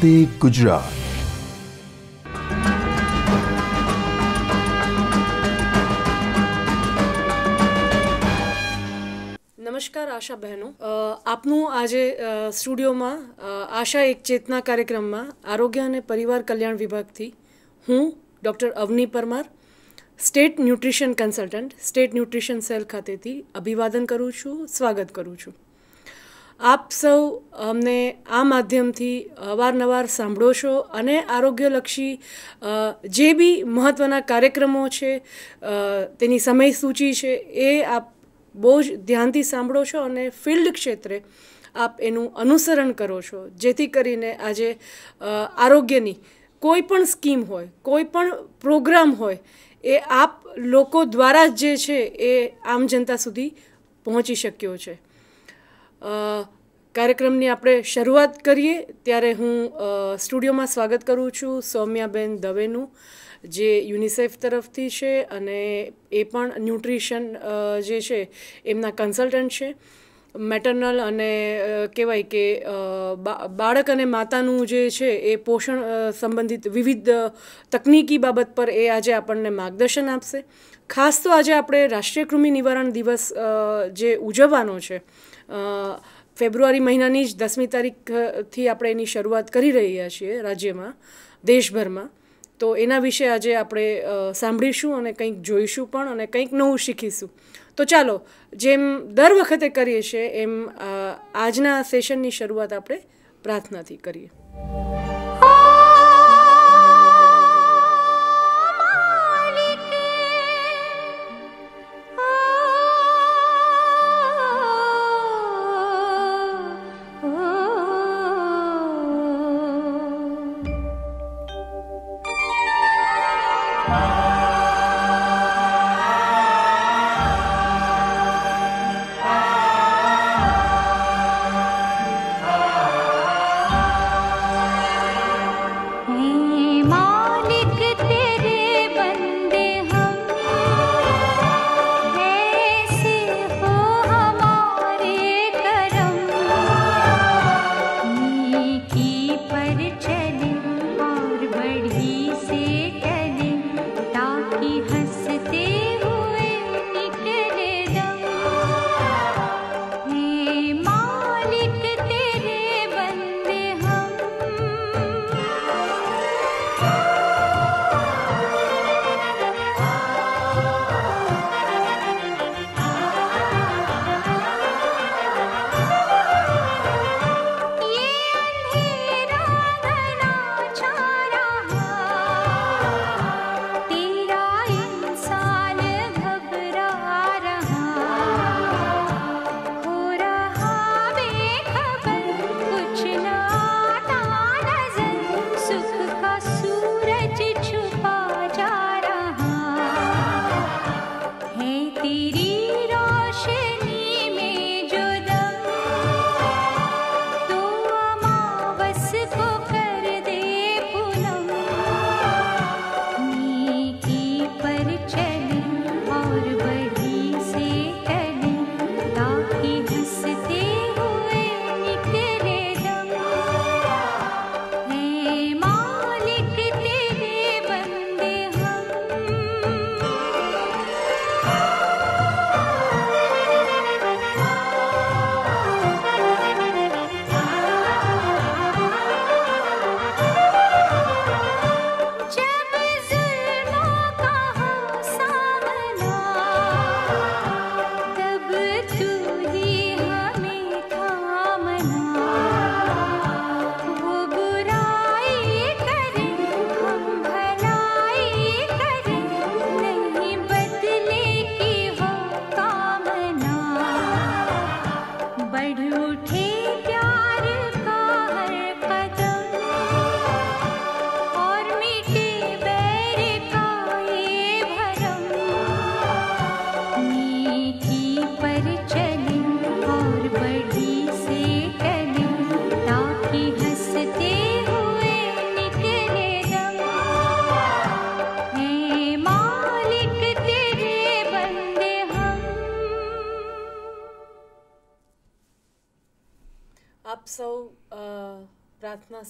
વંદે ગુજરાત નમસ્કાર આશા બહેનો આપનું આજે સ્ટુડિયોમાં આશા એક ચેતના કાર્યક્રમમાં આરોગ્ય અને પરિવાર કલ્યાણ વિભાગથી હું doctor Avni Parmar state nutrition consultant state nutrition cell ખાતેથી અભિવાદન કરું છું સ્વાગત કરું છું આપ સૌ અમને આ માધ્યમથી અવારનવાર સાંભળો છો અને આરોગ્યલક્ષી જે બી મહત્ત્વના કાર્યક્રમો છે તેની સમય સૂચિ છે એ આપ બહુ જ ધ્યાનથી સાંભળો છો અને ફિલ્ડ ક્ષેત્રે આપ એનું અનુસરણ કરો છો જેથી કરીને આજે આરોગ્યની કોઈ પણ સ્કીમ હોય કોઈ પણ પ્રોગ્રામ હોય એ આપ લોકો દ્વારા જે છે એ આમ જનતા સુધી પહોંચી શક્યો છે કાર્યક્રમની આપણે શરૂઆત કરીએ ત્યારે હું સ્ટુડિયોમાં સ્વાગત કરું છું સૌમ્યાબેન દવેનું જે યુનિસેફ તરફથી છે અને એ પણ ન્યુટ્રિશન જે છે એમના કન્સલ્ટન્ટ છે મેટર્નલ અને કહેવાય કે બાળક અને માતાનું જે છે એ પોષણ સંબંધિત વિવિધ તકનીકી બાબત પર એ આજે આપણને માર્ગદર્શન આપશે ખાસ તો આજે આપણે રાષ્ટ્રીય કૃમિ નિવારણ દિવસ જે ઉજવવાનો છે ફેબ્રુઆરી મહિનાની જ દસમી તારીખથી આપણે એની શરૂઆત કરી રહ્યા છીએ રાજ્યમાં દેશભરમાં તો એના વિશે આજે આપણે સાંભળીશું અને કંઈક જોઈશું પણ અને કંઈક નવું શીખીશું તો ચાલો જેમ દર વખતે કરીએ છીએ એમ આજના સેશનની શરૂઆત આપણે પ્રાર્થનાથી કરીએ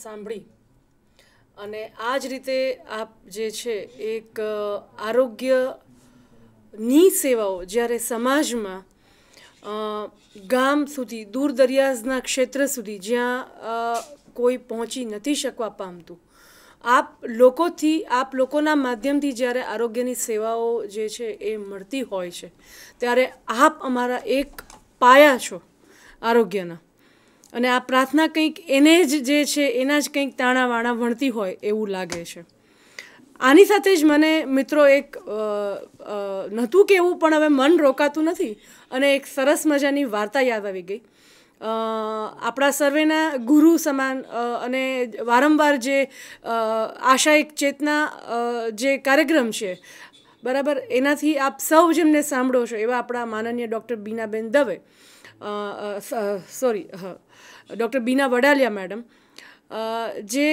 સાંભળી અને આ જ રીતે આપ જે છે એક આરોગ્યની સેવાઓ જ્યારે સમાજમાં ગામ સુધી દૂર દરિયાઝના ક્ષેત્ર સુધી જ્યાં કોઈ પહોંચી નથી શકવા પામતું આપ લોકોથી આપ લોકોના માધ્યમથી જ્યારે આરોગ્યની સેવાઓ જે છે એ મળતી હોય છે ત્યારે આપ અમારા એક પાયા છો આરોગ્યના અને આ પ્રાર્થના કંઈક એને જ જે છે એના જ કંઈક તાણાવાણા વણતી હોય એવું લાગે છે આની સાથે જ મને મિત્રો એક નહોતું કેવું પણ હવે મન રોકાતું નથી અને એક સરસ મજાની વાર્તા યાદ આવી ગઈ આપણા સર્વેના ગુરુ સમાન અને વારંવાર જે આશા એક ચેતના જે કાર્યક્રમ છે બરાબર એનાથી આપ સૌ જેમને સાંભળો છો એવા આપણા માનનીય ડૉક્ટર બીનાબેન દવે સોરી હા ડૉક્ટર બીના વડાલિયા મેડમ જે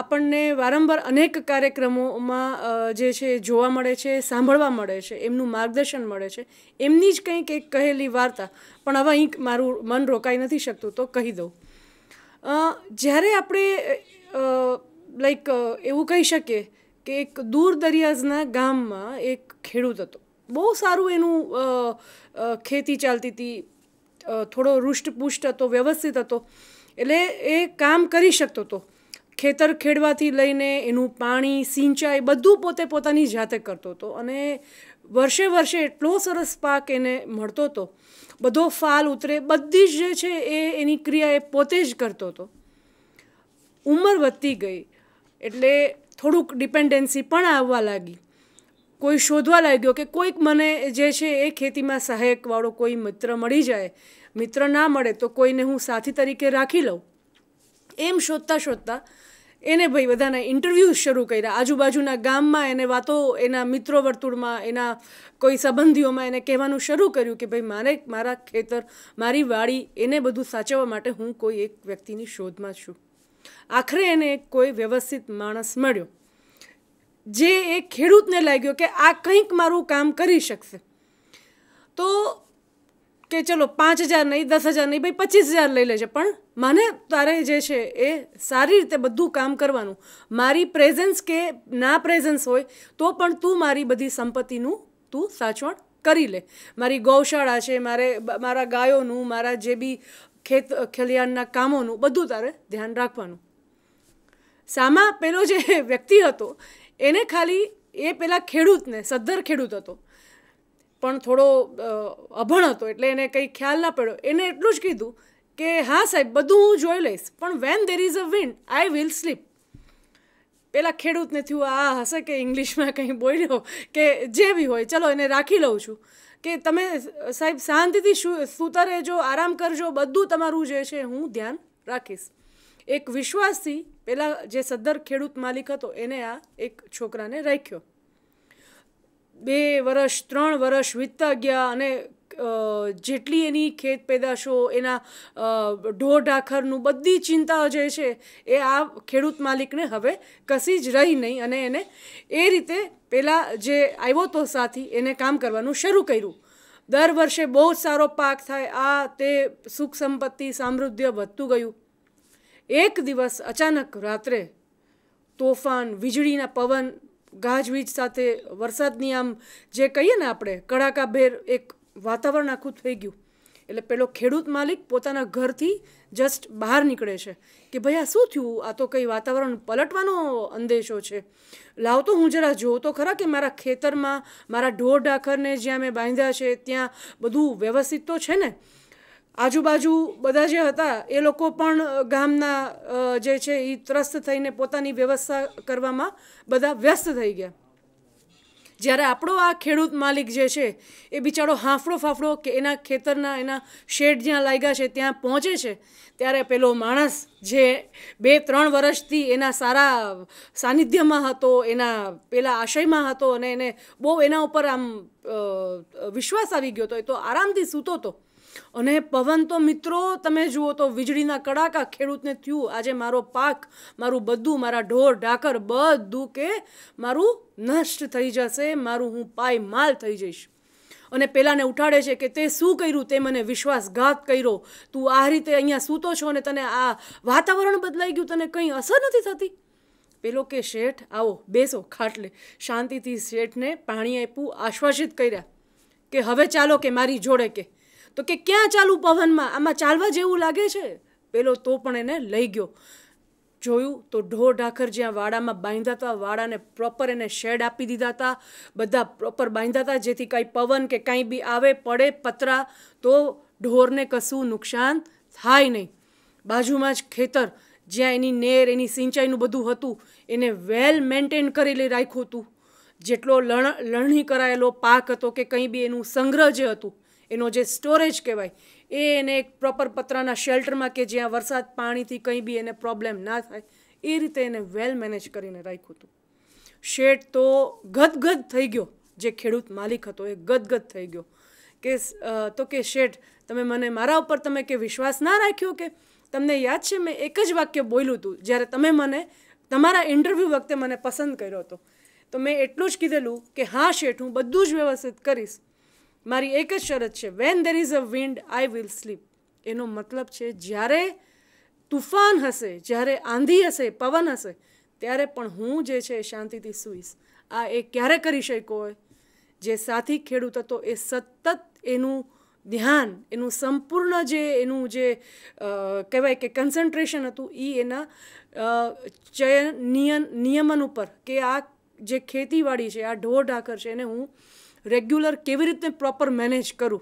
આપણને વારંવાર અનેક કાર્યક્રમોમાં જે છે જોવા મળે છે સાંભળવા મળે છે એમનું માર્ગદર્શન મળે છે એમની જ કંઈક એક કહેલી વાર્તા પણ હવે અહીં મારું મન રોકાઈ નથી શકતું તો કહી દઉં જ્યારે આપણે લાઈક એવું કહી શકીએ કે એક દૂર દરિયાઝના ગામમાં એક ખેડૂત હતો બહુ સારું એનું ખેતી ચાલતી હતી થોડો રૂષ્ટપુષ્ટ હતો વ્યવસ્થિત હતો એટલે એ કામ કરી શકતો હતો ખેતર ખેડવાથી લઈને એનું પાણી સિંચાઈ બધું પોતે પોતાની જાતે કરતો હતો અને વર્ષે વર્ષે એટલો સરસ પાક એને મળતો હતો બધો ફાલ ઉતરે બધી જ જે છે એ એની ક્રિયા એ પોતે જ કરતો હતો ઉંમર વધતી ગઈ એટલે થોડુંક ડિપેન્ડન્સી પણ આવવા લાગી કોઈ શોધવા લાગ્યો કે કોઈક મને જે છે એ ખેતીમાં સહાયકવાળો કોઈ મિત્ર મળી જાય મિત્ર ના મળે તો કોઈને હું સાથી તરીકે રાખી લઉં એમ શોધતા શોધતા એને ભાઈ બધાના ઇન્ટરવ્યૂ શરૂ કર્યા આજુબાજુના ગામમાં એને વાતો એના મિત્રો વર્તુળમાં એના કોઈ સંબંધીઓમાં એને કહેવાનું શરૂ કર્યું કે ભાઈ મારે મારા ખેતર મારી વાડી એને બધું સાચવવા માટે હું કોઈ એક વ્યક્તિની શોધમાં છું આખરે એને કોઈ વ્યવસ્થિત માણસ મળ્યો જે એ ખેડૂતને લાગ્યો કે આ કંઈક મારું કામ કરી શકશે તો કે ચલો પાંચ હજાર નહીં દસ હજાર નહીં ભાઈ પચીસ હજાર લઈ લેજે પણ મને તારે જે છે એ સારી રીતે બધું કામ કરવાનું મારી પ્રેઝન્સ કે ના પ્રેઝન્સ હોય તો પણ તું મારી બધી સંપત્તિનું તું સાચવણ કરી લે મારી ગૌશાળા છે મારે મારા ગાયોનું મારા જે બી ખેત ખલિયાણના કામોનું બધું તારે ધ્યાન રાખવાનું સામા પેલો જે વ્યક્તિ હતો એને ખાલી એ પેલા ખેડૂતને સદ્ધર ખેડૂત હતો પણ થોડો અભણ હતો એટલે એને કંઈ ખ્યાલ ના પડ્યો એને એટલું જ કીધું કે હા સાહેબ બધું હું જોઈ લઈશ પણ when there is a wind I will sleep પેલા ખેડૂતને થયું આ હશે કે ઇંગ્લિશમાં કંઈ બોલ્યો કે જે બી હોય ચલો એને રાખી લઉં છું કે તમે સાહેબ શાંતિથી સૂતા રહેજો આરામ કરજો બધું તમારું જે છે હું ધ્યાન રાખીશ એક વિશ્વાસથી પેલા જે સદ્દર ખેડૂત માલિક હતો એને આ એક છોકરાને રાખ્યો બે વર્ષ ત્રણ વર્ષ વીતતા ગયા અને જેટલી એની ખેત પેદાશો એના ઢોર આખરનું બધી ચિંતાઓ જે છે એ આ ખેડૂત માલિકને હવે કશી જ રહી નહીં અને એને એ રીતે પહેલાં જે આવ્યો તો સાથી એને કામ કરવાનું શરૂ કર્યું દર વર્ષે બહુ જ સારો પાક થાય આ તે સુખ સંપત્તિ સામૃદ્ધ્ય વધતું ગયું એક દિવસ અચાનક રાત્રે તોફાન વીજળીના પવન ગાજવીજ સાથે વરસાદની આમ જે કહીએ ને આપણે કડાકાભેર એક વાતાવરણ આખું થઈ ગયું એટલે પેલો ખેડૂત માલિક પોતાના ઘરથી જસ્ટ બહાર નીકળે છે કે ભાઈ આ શું થયું આ તો કંઈ વાતાવરણ પલટવાનો અંદેશો છે લાવ તો હું જરા જોઉં તો ખરા કે મારા ખેતરમાં મારા ઢોર ઢાખરને જ્યાં મેં બાંધ્યા છે ત્યાં બધું વ્યવસ્થિત તો છે ને આજુબાજુ બધા જે હતા એ લોકો પણ ગામના જે છે એ ત્રસ્ત થઈને પોતાની વ્યવસ્થા કરવામાં બધા વ્યસ્ત થઈ ગયા જ્યારે આપણો આ ખેડૂત માલિક જે છે એ બિચારો હાંફળો ફાફડો કે એના ખેતરના એના શેડ જ્યાં લાગ્યા છે ત્યાં પહોંચે છે ત્યારે પેલો માણસ જે બે ત્રણ વર્ષથી એના સારા સાનિધ્યમાં હતો એના પેલા આશયમાં હતો અને એને બહુ એના ઉપર આમ વિશ્વાસ આવી ગયો હતો એ તો આરામથી સૂતો હતો અને પવન તો મિત્રો તમે જુઓ તો વીજળીના કડાકા ખેડૂતને થયું આજે મારો પાક મારું બધું મારા ઢોર ઢાકર બધું કે મારું નષ્ટ થઈ જશે મારું હું પાય માલ થઈ જઈશ અને પેલાને ઉઠાડે છે કે તે શું કર્યું તે મને વિશ્વાસઘાત કર્યો તું આ રીતે અહીંયા સૂતો છો અને તને આ વાતાવરણ બદલાઈ ગયું તને કંઈ અસર નથી થતી પેલો કે શેઠ આવો બેસો ખાટલે શાંતિથી શેઠને પાણી આપ્યું આશ્વાસિત કર્યા કે હવે ચાલો કે મારી જોડે કે તો કે ક્યાં ચાલું પવનમાં આમાં ચાલવા જેવું લાગે છે પેલો તો પણ એને લઈ ગયો જોયું તો ઢોર ઢાખર જ્યાં વાડામાં બાંધ્યા હતા વાડાને પ્રોપર એને શેડ આપી દીધા હતા બધા પ્રોપર બાંધ્યા હતા જેથી કાંઈ પવન કે કાંઈ બી આવે પડે પતરા તો ઢોરને કશું નુકસાન થાય નહીં બાજુમાં જ ખેતર જ્યાં એની નેર એની સિંચાઈનું બધું હતું એને વેલ મેન્ટેન કરી રાખ્યું હતું જેટલો લણ લણણી કરાયેલો પાક હતો કે કંઈ બી એનું સંગ્રહ જે હતું એનો જે સ્ટોરેજ કહેવાય એ એને એક પ્રોપર પતરાના શેલ્ટરમાં કે જ્યાં વરસાદ પાણીથી કંઈ બી એને પ્રોબ્લેમ ના થાય એ રીતે એને વેલ મેનેજ કરીને રાખ્યું હતું શેઠ તો ગદગદ થઈ ગયો જે ખેડૂત માલિક હતો એ ગદગદ થઈ ગયો કે તો કે શેઠ તમે મને મારા ઉપર તમે કે વિશ્વાસ ના રાખ્યો કે તમને યાદ છે મેં એક જ વાક્ય બોલ્યું હતું જ્યારે તમે મને તમારા ઇન્ટરવ્યૂ વખતે મને પસંદ કર્યો હતો તો મેં એટલું જ કીધેલું કે હા શેઠ હું બધું જ વ્યવસ્થિત કરીશ મારી એક જ શરત છે when there is a wind I will sleep એનો મતલબ છે જ્યારે તુફાન હશે જ્યારે આંધી હશે પવન હશે ત્યારે પણ હું જે છે એ શાંતિથી સૂઈશ આ એ ક્યારે કરી શકો હોય જે સાથી ખેડૂત હતો એ સતત એનું ધ્યાન એનું સંપૂર્ણ જે એનું જે કહેવાય કે કન્સન્ટ્રેશન હતું એ એના ચયન નિયમન ઉપર કે આ જે ખેતીવાડી છે આ ઢોર ઢાકર છે એને હું રેગ્યુલર કેવી રીતે પ્રોપર મેનેજ કરું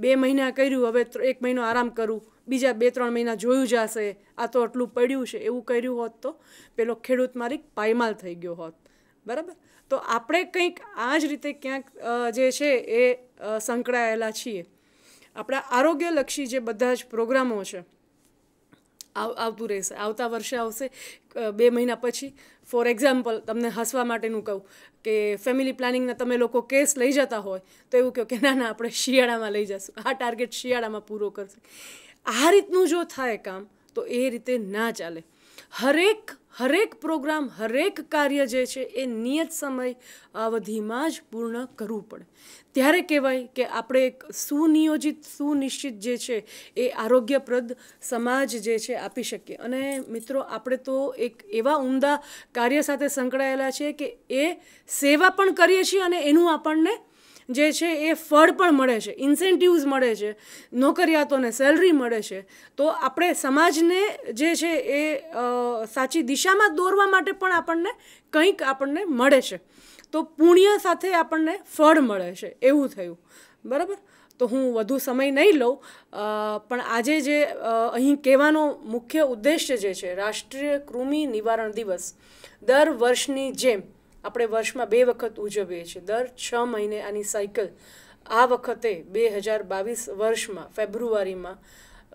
બે મહિના કર્યું હવે એક મહિનો આરામ કરું બીજા બે ત્રણ મહિના જોયું જશે આ તો આટલું પડ્યું છે એવું કર્યું હોત તો પેલો ખેડૂત મારી પાયમાલ થઈ ગયો હોત બરાબર તો આપણે કંઈક આ જ રીતે ક્યાંક જે છે એ સંકળાયેલા છીએ આપણા આરોગ્યલક્ષી જે બધા જ પ્રોગ્રામો છે આવતું રહેશે આવતા વર્ષે આવશે બે મહિના પછી ફોર એક્ઝામ્પલ તમને હસવા માટેનું કહું કે ફેમિલી પ્લાનિંગના તમે લોકો કેસ લઈ જતા હોય તો એવું કહો કે ના ના આપણે શિયાળામાં લઈ જશું આ ટાર્ગેટ શિયાળામાં પૂરો કરશે આ રીતનું જો થાય કામ તો એ રીતે ના ચાલે હરેક હરેક પ્રોગ્રામ હરેક કાર્ય જે છે એ નિયત સમય અવધિમાં જ પૂર્ણ કરવું પડે ત્યારે કહેવાય કે આપણે એક સુનિયોજિત સુનિશ્ચિત જે છે એ આરોગ્યપ્રદ સમાજ જે છે આપી શકીએ અને મિત્રો આપણે તો એક એવા ઉમદા કાર્ય સાથે સંકળાયેલા છીએ કે એ સેવા પણ કરીએ છીએ અને એનું આપણને જે છે એ ફળ પણ મળે છે ઇન્સેન્ટિવ્સ મળે છે નોકરિયાતોને સેલરી મળે છે તો આપણે સમાજને જે છે એ સાચી દિશામાં દોરવા માટે પણ આપણને કંઈક આપણને મળે છે તો પુણ્ય સાથે આપણને ફળ મળે છે એવું થયું બરાબર તો હું વધુ સમય નહીં લઉં પણ આજે જે અહીં કહેવાનો મુખ્ય ઉદ્દેશ્ય જે છે રાષ્ટ્રીય કૃમિ નિવારણ દિવસ દર વર્ષની જેમ આપણે વર્ષમાં બે વખત ઉજવીએ છીએ દર છ મહિને આની સાયકલ આ વખતે બે હજાર બાવીસ વર્ષમાં ફેબ્રુઆરીમાં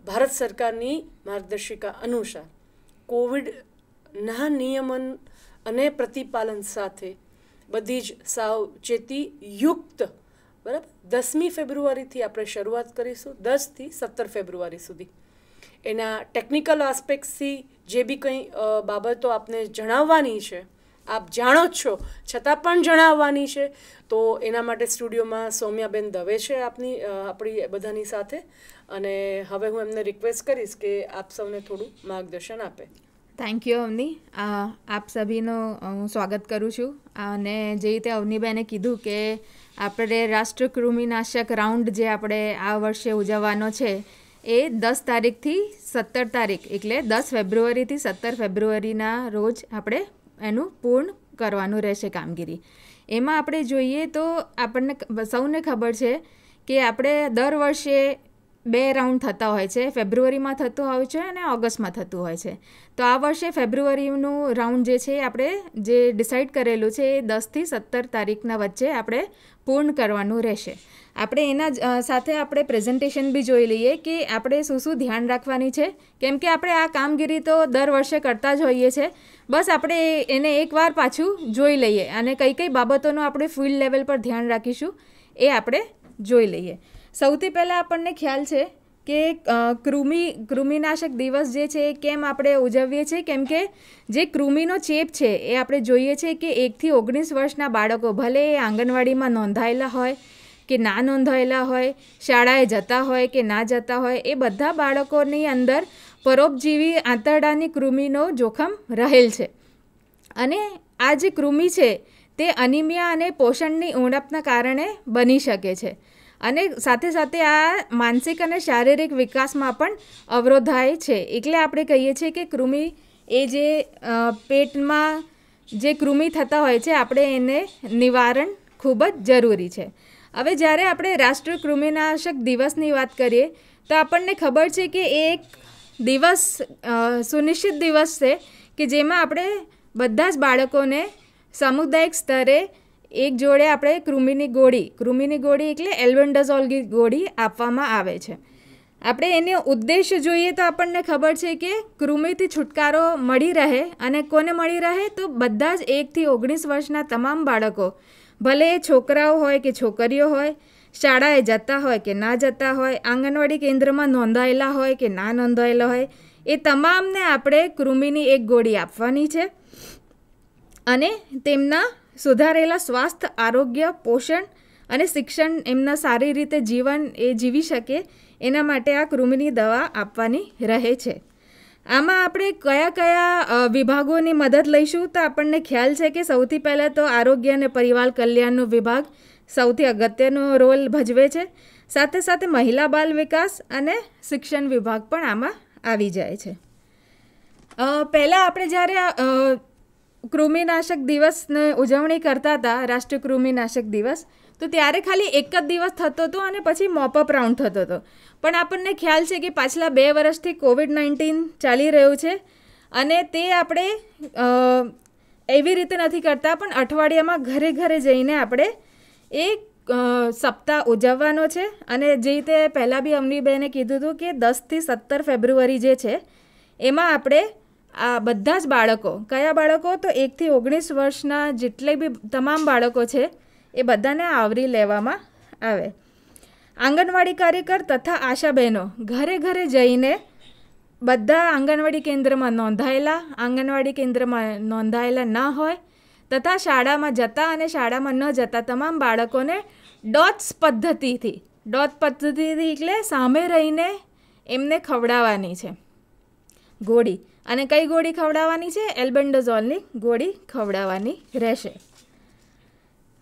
ભારત સરકારની માર્ગદર્શિકા અનુસાર કોવિડના નિયમન અને પ્રતિપાલન સાથે બધી જ સાવચેતી યુક્ત બરાબર દસમી ફેબ્રુઆરીથી આપણે શરૂઆત કરીશું દસથી સત્તર ફેબ્રુઆરી સુધી એના ટેકનિકલ આસ્પેક્ટ્સથી જે બી કંઈ બાબતો આપને જણાવવાની છે આપ જાણો જ છો છતાં પણ જણાવવાની છે તો એના માટે સ્ટુડિયોમાં સૌમ્યાબેન દવે છે આપની આપણી બધાની સાથે અને હવે હું એમને રિક્વેસ્ટ કરીશ કે આપ સૌને થોડું માર્ગદર્શન આપે થેન્ક યુ અવની આપ સભીનું હું સ્વાગત કરું છું અને જે રીતે અવનીબેને કીધું કે આપણે રાષ્ટ્રકૃમિનાશક રાઉન્ડ જે આપણે આ વર્ષે ઉજવવાનો છે એ દસ તારીખથી સત્તર તારીખ એટલે દસ ફેબ્રુઆરીથી સત્તર ફેબ્રુઆરીના રોજ આપણે એનું પૂર્ણ કરવાનું રહેશે કામગીરી એમાં આપણે જોઈએ તો આપણને સૌને ખબર છે કે આપણે દર વર્ષે બે રાઉન્ડ થતા હોય છે ફેબ્રુઆરીમાં થતું હોય છે અને ઓગસ્ટમાં થતું હોય છે તો આ વર્ષે ફેબ્રુઆરીનું રાઉન્ડ જે છે આપણે જે ડિસાઇડ કરેલું છે એ દસથી સત્તર તારીખના વચ્ચે આપણે પૂર્ણ કરવાનું રહેશે આપણે એના સાથે આપણે પ્રેઝન્ટેશન બી જોઈ લઈએ કે આપણે શું શું ધ્યાન રાખવાની છે કેમ કે આપણે આ કામગીરી તો દર વર્ષે કરતા જ હોઈએ છીએ બસ આપણે એને એકવાર પાછું જોઈ લઈએ અને કઈ કઈ બાબતોનું આપણે ફિલ્ડ લેવલ પર ધ્યાન રાખીશું એ આપણે જોઈ લઈએ સૌથી પહેલાં આપણને ખ્યાલ છે કે કૃમિ કૃમિનાશક દિવસ જે છે એ કેમ આપણે ઉજવીએ છીએ કેમ કે જે કૃમિનો ચેપ છે એ આપણે જોઈએ છીએ કે એકથી ઓગણીસ વર્ષના બાળકો ભલે એ આંગણવાડીમાં નોંધાયેલા હોય કે ના નોંધાયેલા હોય શાળાએ જતા હોય કે ના જતા હોય એ બધા બાળકોની અંદર પરોપજીવી આંતરડાની કૃમિનો જોખમ રહેલ છે અને આ જે કૃમિ છે તે અનિમિયા અને પોષણની ઉણપના કારણે બની શકે છે અને સાથે સાથે આ માનસિક અને શારીરિક વિકાસમાં પણ અવરોધાય છે એટલે આપણે કહીએ છીએ કે કૃમિ એ જે પેટમાં જે કૃમિ થતા હોય છે આપણે એને નિવારણ ખૂબ જ જરૂરી છે હવે જ્યારે આપણે રાષ્ટ્ર કૃમિનાશક દિવસની વાત કરીએ તો આપણને ખબર છે કે એ એક દિવસ સુનિશ્ચિત દિવસ છે કે જેમાં આપણે બધા જ બાળકોને સામુદાયિક સ્તરે એક જોડે આપણે કૃમિની ગોળી કૃમિની ગોળી એટલે એલ્બેન્ડઝોલની ગોળી આપવામાં આવે છે આપણે એનો ઉદ્દેશ્ય જોઈએ તો આપણને ખબર છે કે કૃમિથી છુટકારો મળી રહે અને કોને મળી રહે તો બધા જ એકથી ઓગણીસ વર્ષના તમામ બાળકો ભલે એ છોકરાઓ હોય કે છોકરીઓ હોય શાળાએ જતા હોય કે ના જતા હોય આંગણવાડી કેન્દ્રમાં નોંધાયેલા હોય કે ના નોંધાયેલા હોય એ તમામને આપણે કૃમિની એક ગોળી આપવાની છે અને તેમના સુધારેલા સ્વાસ્થ્ય આરોગ્ય પોષણ અને શિક્ષણ એમના સારી રીતે જીવન એ જીવી શકે એના માટે આ કૃમિની દવા આપવાની રહે છે આમાં આપણે કયા કયા વિભાગોની મદદ લઈશું તો આપણને ખ્યાલ છે કે સૌથી પહેલાં તો આરોગ્ય અને પરિવાર કલ્યાણનો વિભાગ સૌથી અગત્યનો રોલ ભજવે છે સાથે સાથે મહિલા બાલ વિકાસ અને શિક્ષણ વિભાગ પણ આમાં આવી જાય છે પહેલાં આપણે જ્યારે કૃમિનાશક દિવસને ઉજવણી કરતા હતા રાષ્ટ્રીય કૃમિનાશક દિવસ તો ત્યારે ખાલી એક જ દિવસ થતો હતો અને પછી મોપઅપ રાઉન્ડ થતો હતો પણ આપણને ખ્યાલ છે કે પાછલા બે વર્ષથી કોવિડ નાઇન્ટીન ચાલી રહ્યું છે અને તે આપણે એવી રીતે નથી કરતા પણ અઠવાડિયામાં ઘરે ઘરે જઈને આપણે એક સપ્તાહ ઉજવવાનો છે અને જે રીતે પહેલાં બી અમનીબેને કીધું હતું કે દસથી સત્તર ફેબ્રુઆરી જે છે એમાં આપણે આ બધા જ બાળકો કયા બાળકો તો એકથી ઓગણીસ વર્ષના જેટલે બી તમામ બાળકો છે એ બધાને આવરી લેવામાં આવે આંગણવાડી કાર્યકર તથા આશા બહેનો ઘરે ઘરે જઈને બધા આંગણવાડી કેન્દ્રમાં નોંધાયેલા આંગણવાડી કેન્દ્રમાં નોંધાયેલા ન હોય તથા શાળામાં જતા અને શાળામાં ન જતા તમામ બાળકોને ડોટ્સ પદ્ધતિથી ડોટ પદ્ધતિથી એટલે સામે રહીને એમને ખવડાવવાની છે ગોળી અને કઈ ગોળી ખવડાવવાની છે એલ્બેન્ડોઝોલની ગોળી ખવડાવવાની રહેશે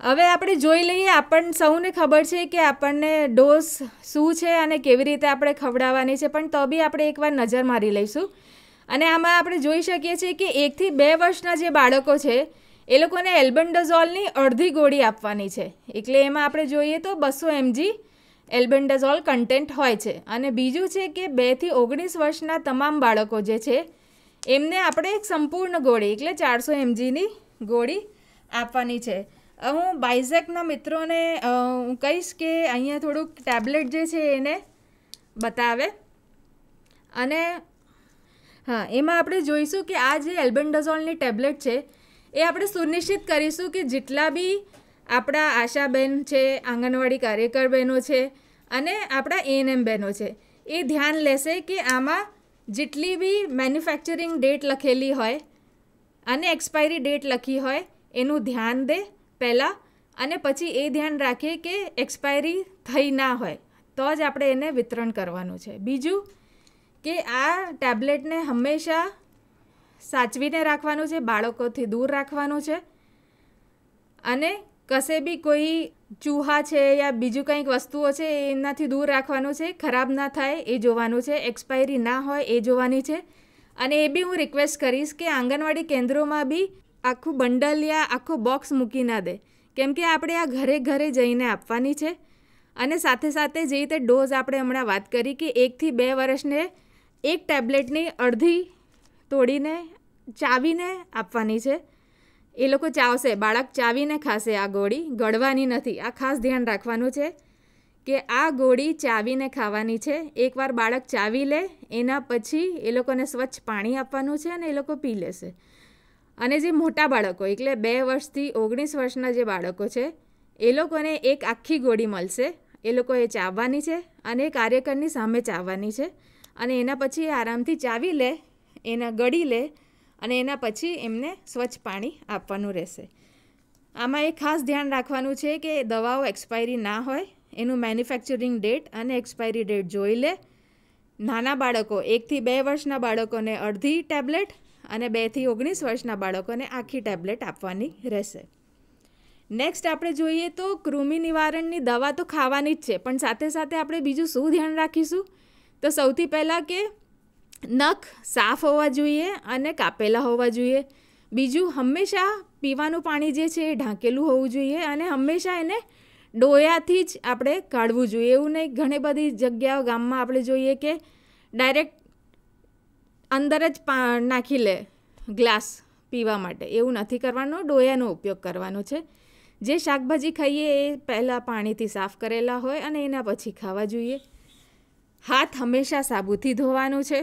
હવે આપણે જોઈ લઈએ આપણને સૌને ખબર છે કે આપણને ડોઝ શું છે અને કેવી રીતે આપણે ખવડાવવાની છે પણ તો બી આપણે એકવાર નજર મારી લઈશું અને આમાં આપણે જોઈ શકીએ છીએ કે એકથી બે વર્ષના જે બાળકો છે એ લોકોને એલ્બન્ડઝોલની અડધી ગોળી આપવાની છે એટલે એમાં આપણે જોઈએ તો બસો એમજી એલ્બન્ડઝોલ કન્ટેન્ટ હોય છે અને બીજું છે કે બેથી ઓગણીસ વર્ષના તમામ બાળકો જે છે એમને આપણે એક સંપૂર્ણ ગોળી એટલે ચારસો એમજીની ગોળી આપવાની છે હું બાઇઝેકના મિત્રોને હું કહીશ કે અહીંયા થોડુંક ટેબ્લેટ જે છે એને બતાવે અને હા એમાં આપણે જોઈશું કે આ જે એલ્બેન્ડઝોલની ટેબ્લેટ છે એ આપણે સુનિશ્ચિત કરીશું કે જેટલા બી આપણા આશાબેન છે આંગણવાડી કાર્યકર બહેનો છે અને આપણા એએનએમ બહેનો છે એ ધ્યાન લેશે કે આમાં જેટલી બી મેન્યુફેક્ચરિંગ ડેટ લખેલી હોય અને એક્સપાયરી ડેટ લખી હોય એનું ધ્યાન દે પહેલાં અને પછી એ ધ્યાન રાખીએ કે એક્સપાયરી થઈ ના હોય તો જ આપણે એને વિતરણ કરવાનું છે બીજું કે આ ટેબ્લેટને હંમેશા સાચવીને રાખવાનું છે બાળકોથી દૂર રાખવાનું છે અને કશે બી કોઈ ચૂહા છે યા બીજું કંઈક વસ્તુઓ છે એનાથી દૂર રાખવાનું છે ખરાબ ના થાય એ જોવાનું છે એક્સપાયરી ના હોય એ જોવાની છે અને એ બી હું રિક્વેસ્ટ કરીશ કે આંગણવાડી કેન્દ્રોમાં બી આખું બંડલ યા આખો બોક્સ મૂકી ના દે કેમકે આપણે આ ઘરે ઘરે જઈને આપવાની છે અને સાથે સાથે જે રીતે ડોઝ આપણે હમણાં વાત કરી કે એકથી બે વર્ષને એક ટેબ્લેટની અડધી તોડીને ચાવીને આપવાની છે એ લોકો ચાવશે બાળક ચાવીને ખાશે આ ગોળી ગળવાની નથી આ ખાસ ધ્યાન રાખવાનું છે કે આ ગોળી ચાવીને ખાવાની છે એકવાર બાળક ચાવી લે એના પછી એ લોકોને સ્વચ્છ પાણી આપવાનું છે અને એ લોકો પી લેશે અને જે મોટા બાળકો એટલે બે વર્ષથી ઓગણીસ વર્ષના જે બાળકો છે એ લોકોને એક આખી ગોળી મળશે એ લોકોએ ચાવવાની છે અને કાર્યકરની સામે ચાવવાની છે અને એના પછી આરામથી ચાવી લે એના ગળી લે અને એના પછી એમને સ્વચ્છ પાણી આપવાનું રહેશે આમાં એ ખાસ ધ્યાન રાખવાનું છે કે દવાઓ એક્સપાયરી ના હોય એનું મેન્યુફેક્ચરિંગ ડેટ અને એક્સપાયરી ડેટ જોઈ લે નાના બાળકો એકથી બે વર્ષના બાળકોને અડધી ટેબ્લેટ અને બેથી ઓગણીસ વર્ષના બાળકોને આખી ટેબ્લેટ આપવાની રહેશે નેક્સ્ટ આપણે જોઈએ તો કૃમિ નિવારણની દવા તો ખાવાની જ છે પણ સાથે સાથે આપણે બીજું શું ધ્યાન રાખીશું તો સૌથી પહેલાં કે નખ સાફ હોવા જોઈએ અને કાપેલા હોવા જોઈએ બીજું હંમેશા પીવાનું પાણી જે છે એ ઢાંકેલું હોવું જોઈએ અને હંમેશા એને ડોયાથી જ આપણે કાઢવું જોઈએ એવું નહીં ઘણી બધી જગ્યાઓ ગામમાં આપણે જોઈએ કે ડાયરેક્ટ અંદર જ નાખી લે ગ્લાસ પીવા માટે એવું નથી કરવાનું ડોયાનો ઉપયોગ કરવાનો છે જે શાકભાજી ખાઈએ એ પહેલાં પાણીથી સાફ કરેલા હોય અને એના પછી ખાવા જોઈએ હાથ હંમેશા સાબુથી ધોવાનું છે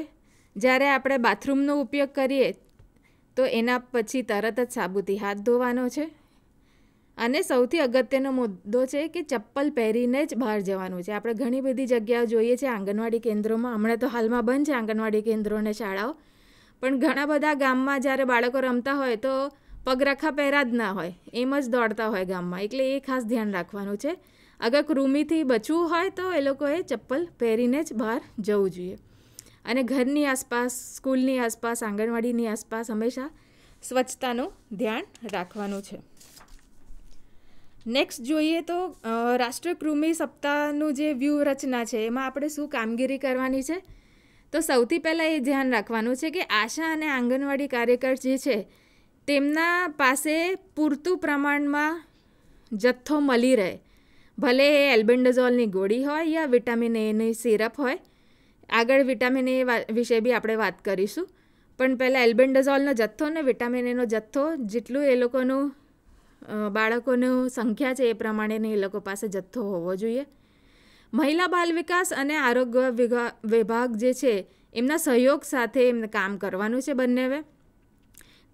જ્યારે આપણે બાથરૂમનો ઉપયોગ કરીએ તો એના પછી તરત જ સાબુથી હાથ ધોવાનો છે અને સૌથી અગત્યનો મુદ્દો છે કે ચપ્પલ પહેરીને જ બહાર જવાનું છે આપણે ઘણી બધી જગ્યાઓ જોઈએ છે આંગણવાડી કેન્દ્રોમાં હમણાં તો હાલમાં બંધ છે આંગણવાડી કેન્દ્રો અને શાળાઓ પણ ઘણા બધા ગામમાં જ્યારે બાળકો રમતા હોય તો પગરખા પહેરા જ ના હોય એમ જ દોડતા હોય ગામમાં એટલે એ ખાસ ધ્યાન રાખવાનું છે અગર કૃમિથી બચવું હોય તો એ લોકોએ ચપ્પલ પહેરીને જ બહાર જવું જોઈએ અને ઘરની આસપાસ સ્કૂલની આસપાસ આંગણવાડીની આસપાસ હંમેશા સ્વચ્છતાનું ધ્યાન રાખવાનું છે નેક્સ્ટ જોઈએ તો રાષ્ટ્રીય કૃમિ સપ્તાહનું જે વ્યૂહરચના છે એમાં આપણે શું કામગીરી કરવાની છે તો સૌથી પહેલાં એ ધ્યાન રાખવાનું છે કે આશા અને આંગણવાડી કાર્યકર જે છે તેમના પાસે પૂરતું પ્રમાણમાં જથ્થો મળી રહે ભલે એ એલ્બેન્ડઝોલની ગોળી હોય યા વિટામિન એની સિરપ હોય આગળ વિટામિન એ વિશે બી આપણે વાત કરીશું પણ પહેલાં એલ્બેન્ડઝોલનો જથ્થો ને વિટામિન એનો જથ્થો જેટલું એ લોકોનું બાળકોનું સંખ્યા છે એ પ્રમાણેને એ લોકો પાસે જથ્થો હોવો જોઈએ મહિલા બાલ વિકાસ અને આરોગ્ય વિભાગ જે છે એમના સહયોગ સાથે એમને કામ કરવાનું છે બંનેવે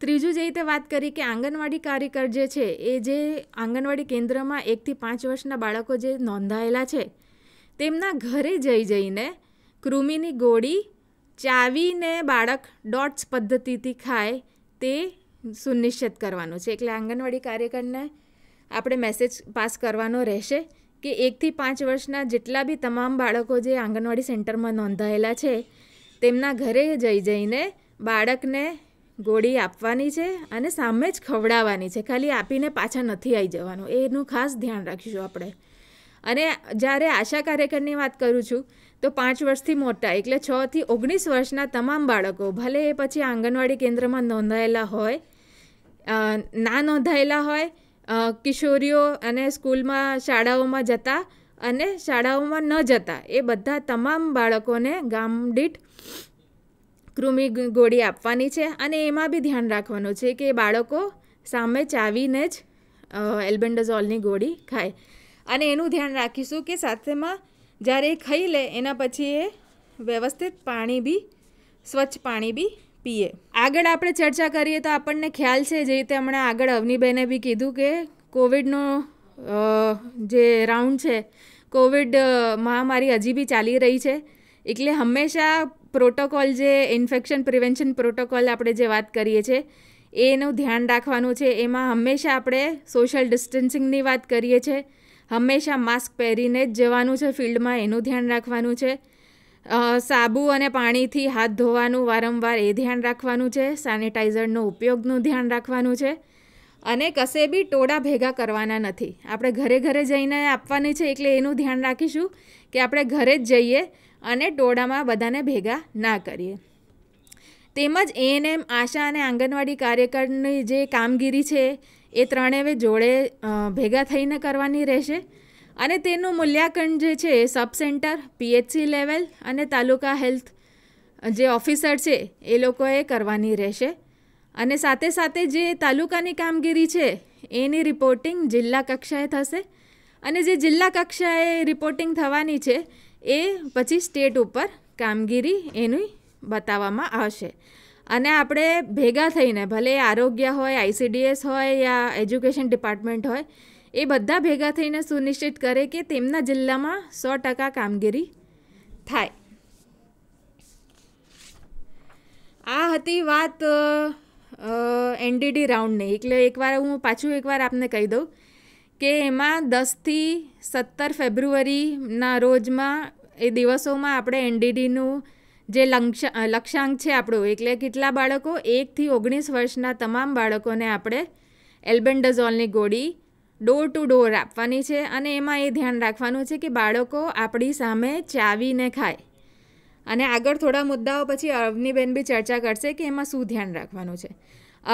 ત્રીજું જે રીતે વાત કરી કે આંગણવાડી કાર્યકર જે છે એ જે આંગણવાડી કેન્દ્રમાં એકથી પાંચ વર્ષના બાળકો જે નોંધાયેલા છે તેમના ઘરે જઈ જઈને કૃમિની ગોળી ચાવીને બાળક ડોટ્સ પદ્ધતિથી ખાય તે સુનિશ્ચિત કરવાનું છે એટલે આંગણવાડી કાર્યકરને આપણે મેસેજ પાસ કરવાનો રહેશે કે એકથી પાંચ વર્ષના જેટલા બી તમામ બાળકો જે આંગણવાડી સેન્ટરમાં નોંધાયેલા છે તેમના ઘરે જઈ જઈને બાળકને ગોળી આપવાની છે અને સામે જ ખવડાવવાની છે ખાલી આપીને પાછા નથી આવી જવાનું એનું ખાસ ધ્યાન રાખીશું આપણે અને જ્યારે આશા કાર્યકરની વાત કરું છું તો પાંચ વર્ષથી મોટા એટલે છથી ઓગણીસ વર્ષના તમામ બાળકો ભલે એ પછી આંગણવાડી કેન્દ્રમાં નોંધાયેલા હોય ના નોંધાયેલા હોય કિશોરીઓ અને સ્કૂલમાં શાળાઓમાં જતા અને શાળાઓમાં ન જતા એ બધા તમામ બાળકોને ગામ દીઠ કૃમિ ગોળી આપવાની છે અને એમાં બી ધ્યાન રાખવાનું છે કે બાળકો સામે ચાવીને જ એલ્બેન્ડોઝોલની ગોળી ખાય અને એનું ધ્યાન રાખીશું કે સાથેમાં જ્યારે એ ખાઈ લે એના પછી એ વ્યવસ્થિત પાણી બી સ્વચ્છ પાણી બી પીએ આગળ આપણે ચર્ચા કરીએ તો આપણને ખ્યાલ છે જે રીતે હમણાં આગળ અવનીબેને બી કીધું કે કોવિડનો જે રાઉન્ડ છે કોવિડ મહામારી હજી બી ચાલી રહી છે એટલે હંમેશા પ્રોટોકોલ જે ઇન્ફેક્શન પ્રિવેન્શન પ્રોટોકોલ આપણે જે વાત કરીએ છીએ એનું ધ્યાન રાખવાનું છે એમાં હંમેશા આપણે સોશિયલ ડિસ્ટન્સિંગની વાત કરીએ છીએ હંમેશા માસ્ક પહેરીને જ જવાનું છે ફિલ્ડમાં એનું ધ્યાન રાખવાનું છે સાબુ અને પાણીથી હાથ ધોવાનું વારંવાર એ ધ્યાન રાખવાનું છે સેનિટાઈઝરનો ઉપયોગનું ધ્યાન રાખવાનું છે અને કશે બી ટોળા ભેગા કરવાના નથી આપણે ઘરે ઘરે જઈને આપવાની છે એટલે એનું ધ્યાન રાખીશું કે આપણે ઘરે જ જઈએ અને ટોળામાં બધાને ભેગા ના કરીએ તેમજ એએનએમ આશા અને આંગણવાડી કાર્યકરની જે કામગીરી છે એ ત્રણેવે જોડે ભેગા થઈને કરવાની રહેશે અને તેનું મૂલ્યાંકન જે છે સબ સેન્ટર પીએચસી લેવલ અને તાલુકા હેલ્થ જે ઓફિસર છે એ લોકોએ કરવાની રહેશે અને સાથે સાથે જે તાલુકાની કામગીરી છે એની રિપોર્ટિંગ જિલ્લા કક્ષાએ થશે અને જે જિલ્લા કક્ષાએ રિપોર્ટિંગ થવાની છે એ પછી સ્ટેટ ઉપર કામગીરી એની બતાવવામાં આવશે અને આપણે ભેગા થઈને ભલે આરોગ્ય હોય આઈસીડીએસ હોય યા એજ્યુકેશન ડિપાર્ટમેન્ટ હોય એ બધા ભેગા થઈને સુનિશ્ચિત કરે કે તેમના જિલ્લામાં સો ટકા કામગીરી થાય આ હતી વાત એનડીડી રાઉન્ડની એટલે એકવાર હું પાછું એકવાર આપને કહી દઉં કે એમાં દસથી સત્તર ફેબ્રુઆરીના રોજમાં એ દિવસોમાં આપણે એનડીડીનું જે લક્ષ્યાંક છે આપણું એટલે કેટલા બાળકો એકથી ઓગણીસ વર્ષના તમામ બાળકોને આપણે એલ્બેન્ડઝોલની ગોળી ડોર ટુ ડોર આપવાની છે અને એમાં એ ધ્યાન રાખવાનું છે કે બાળકો આપણી સામે ચાવીને ખાય અને આગળ થોડા મુદ્દાઓ પછી અવનીબેન બી ચર્ચા કરશે કે એમાં શું ધ્યાન રાખવાનું છે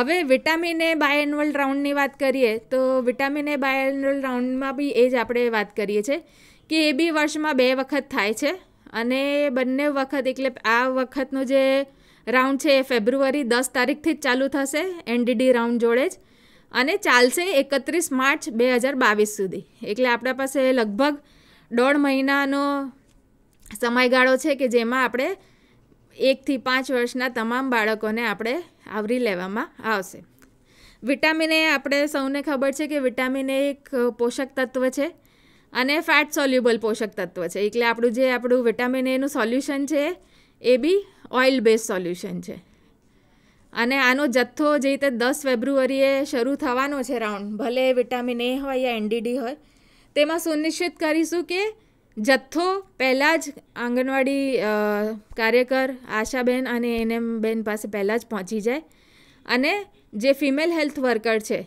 હવે વિટામિન એ બાયએન્યુઅલ રાઉન્ડની વાત કરીએ તો વિટામિન એ બાયએન્યુઅલ રાઉન્ડમાં બી એ જ આપણે વાત કરીએ છીએ કે એ બી વર્ષમાં બે વખત થાય છે અને બંને વખત એટલે આ વખતનો જે રાઉન્ડ છે એ ફેબ્રુઆરી દસ તારીખથી જ ચાલુ થશે એનડીડી રાઉન્ડ જોડે જ અને ચાલશે એકત્રીસ માર્ચ બે હજાર બાવીસ સુધી એટલે આપણા પાસે લગભગ દોઢ મહિનાનો સમયગાળો છે કે જેમાં આપણે એકથી પાંચ વર્ષના તમામ બાળકોને આપણે આવરી લેવામાં આવશે વિટામિન એ આપણે સૌને ખબર છે કે વિટામિન એ એક પોષક તત્વ છે અને ફેટ સોલ્યુબલ પોષક તત્વ છે એટલે આપણું જે આપણું વિટામિન એનું સોલ્યુશન છે એ બી ઓઇલ બેઝ સોલ્યુશન છે અને આનો જથ્થો જે રીતે દસ ફેબ્રુઆરીએ શરૂ થવાનો છે રાઉન્ડ ભલે વિટામિન એ હોય યા એનડીડી હોય તેમાં સુનિશ્ચિત કરીશું કે જથ્થો પહેલાં જ આંગણવાડી કાર્યકર આશાબેન અને એનએમબેન પાસે પહેલાં જ પહોંચી જાય અને જે ફિમેલ હેલ્થ વર્કર છે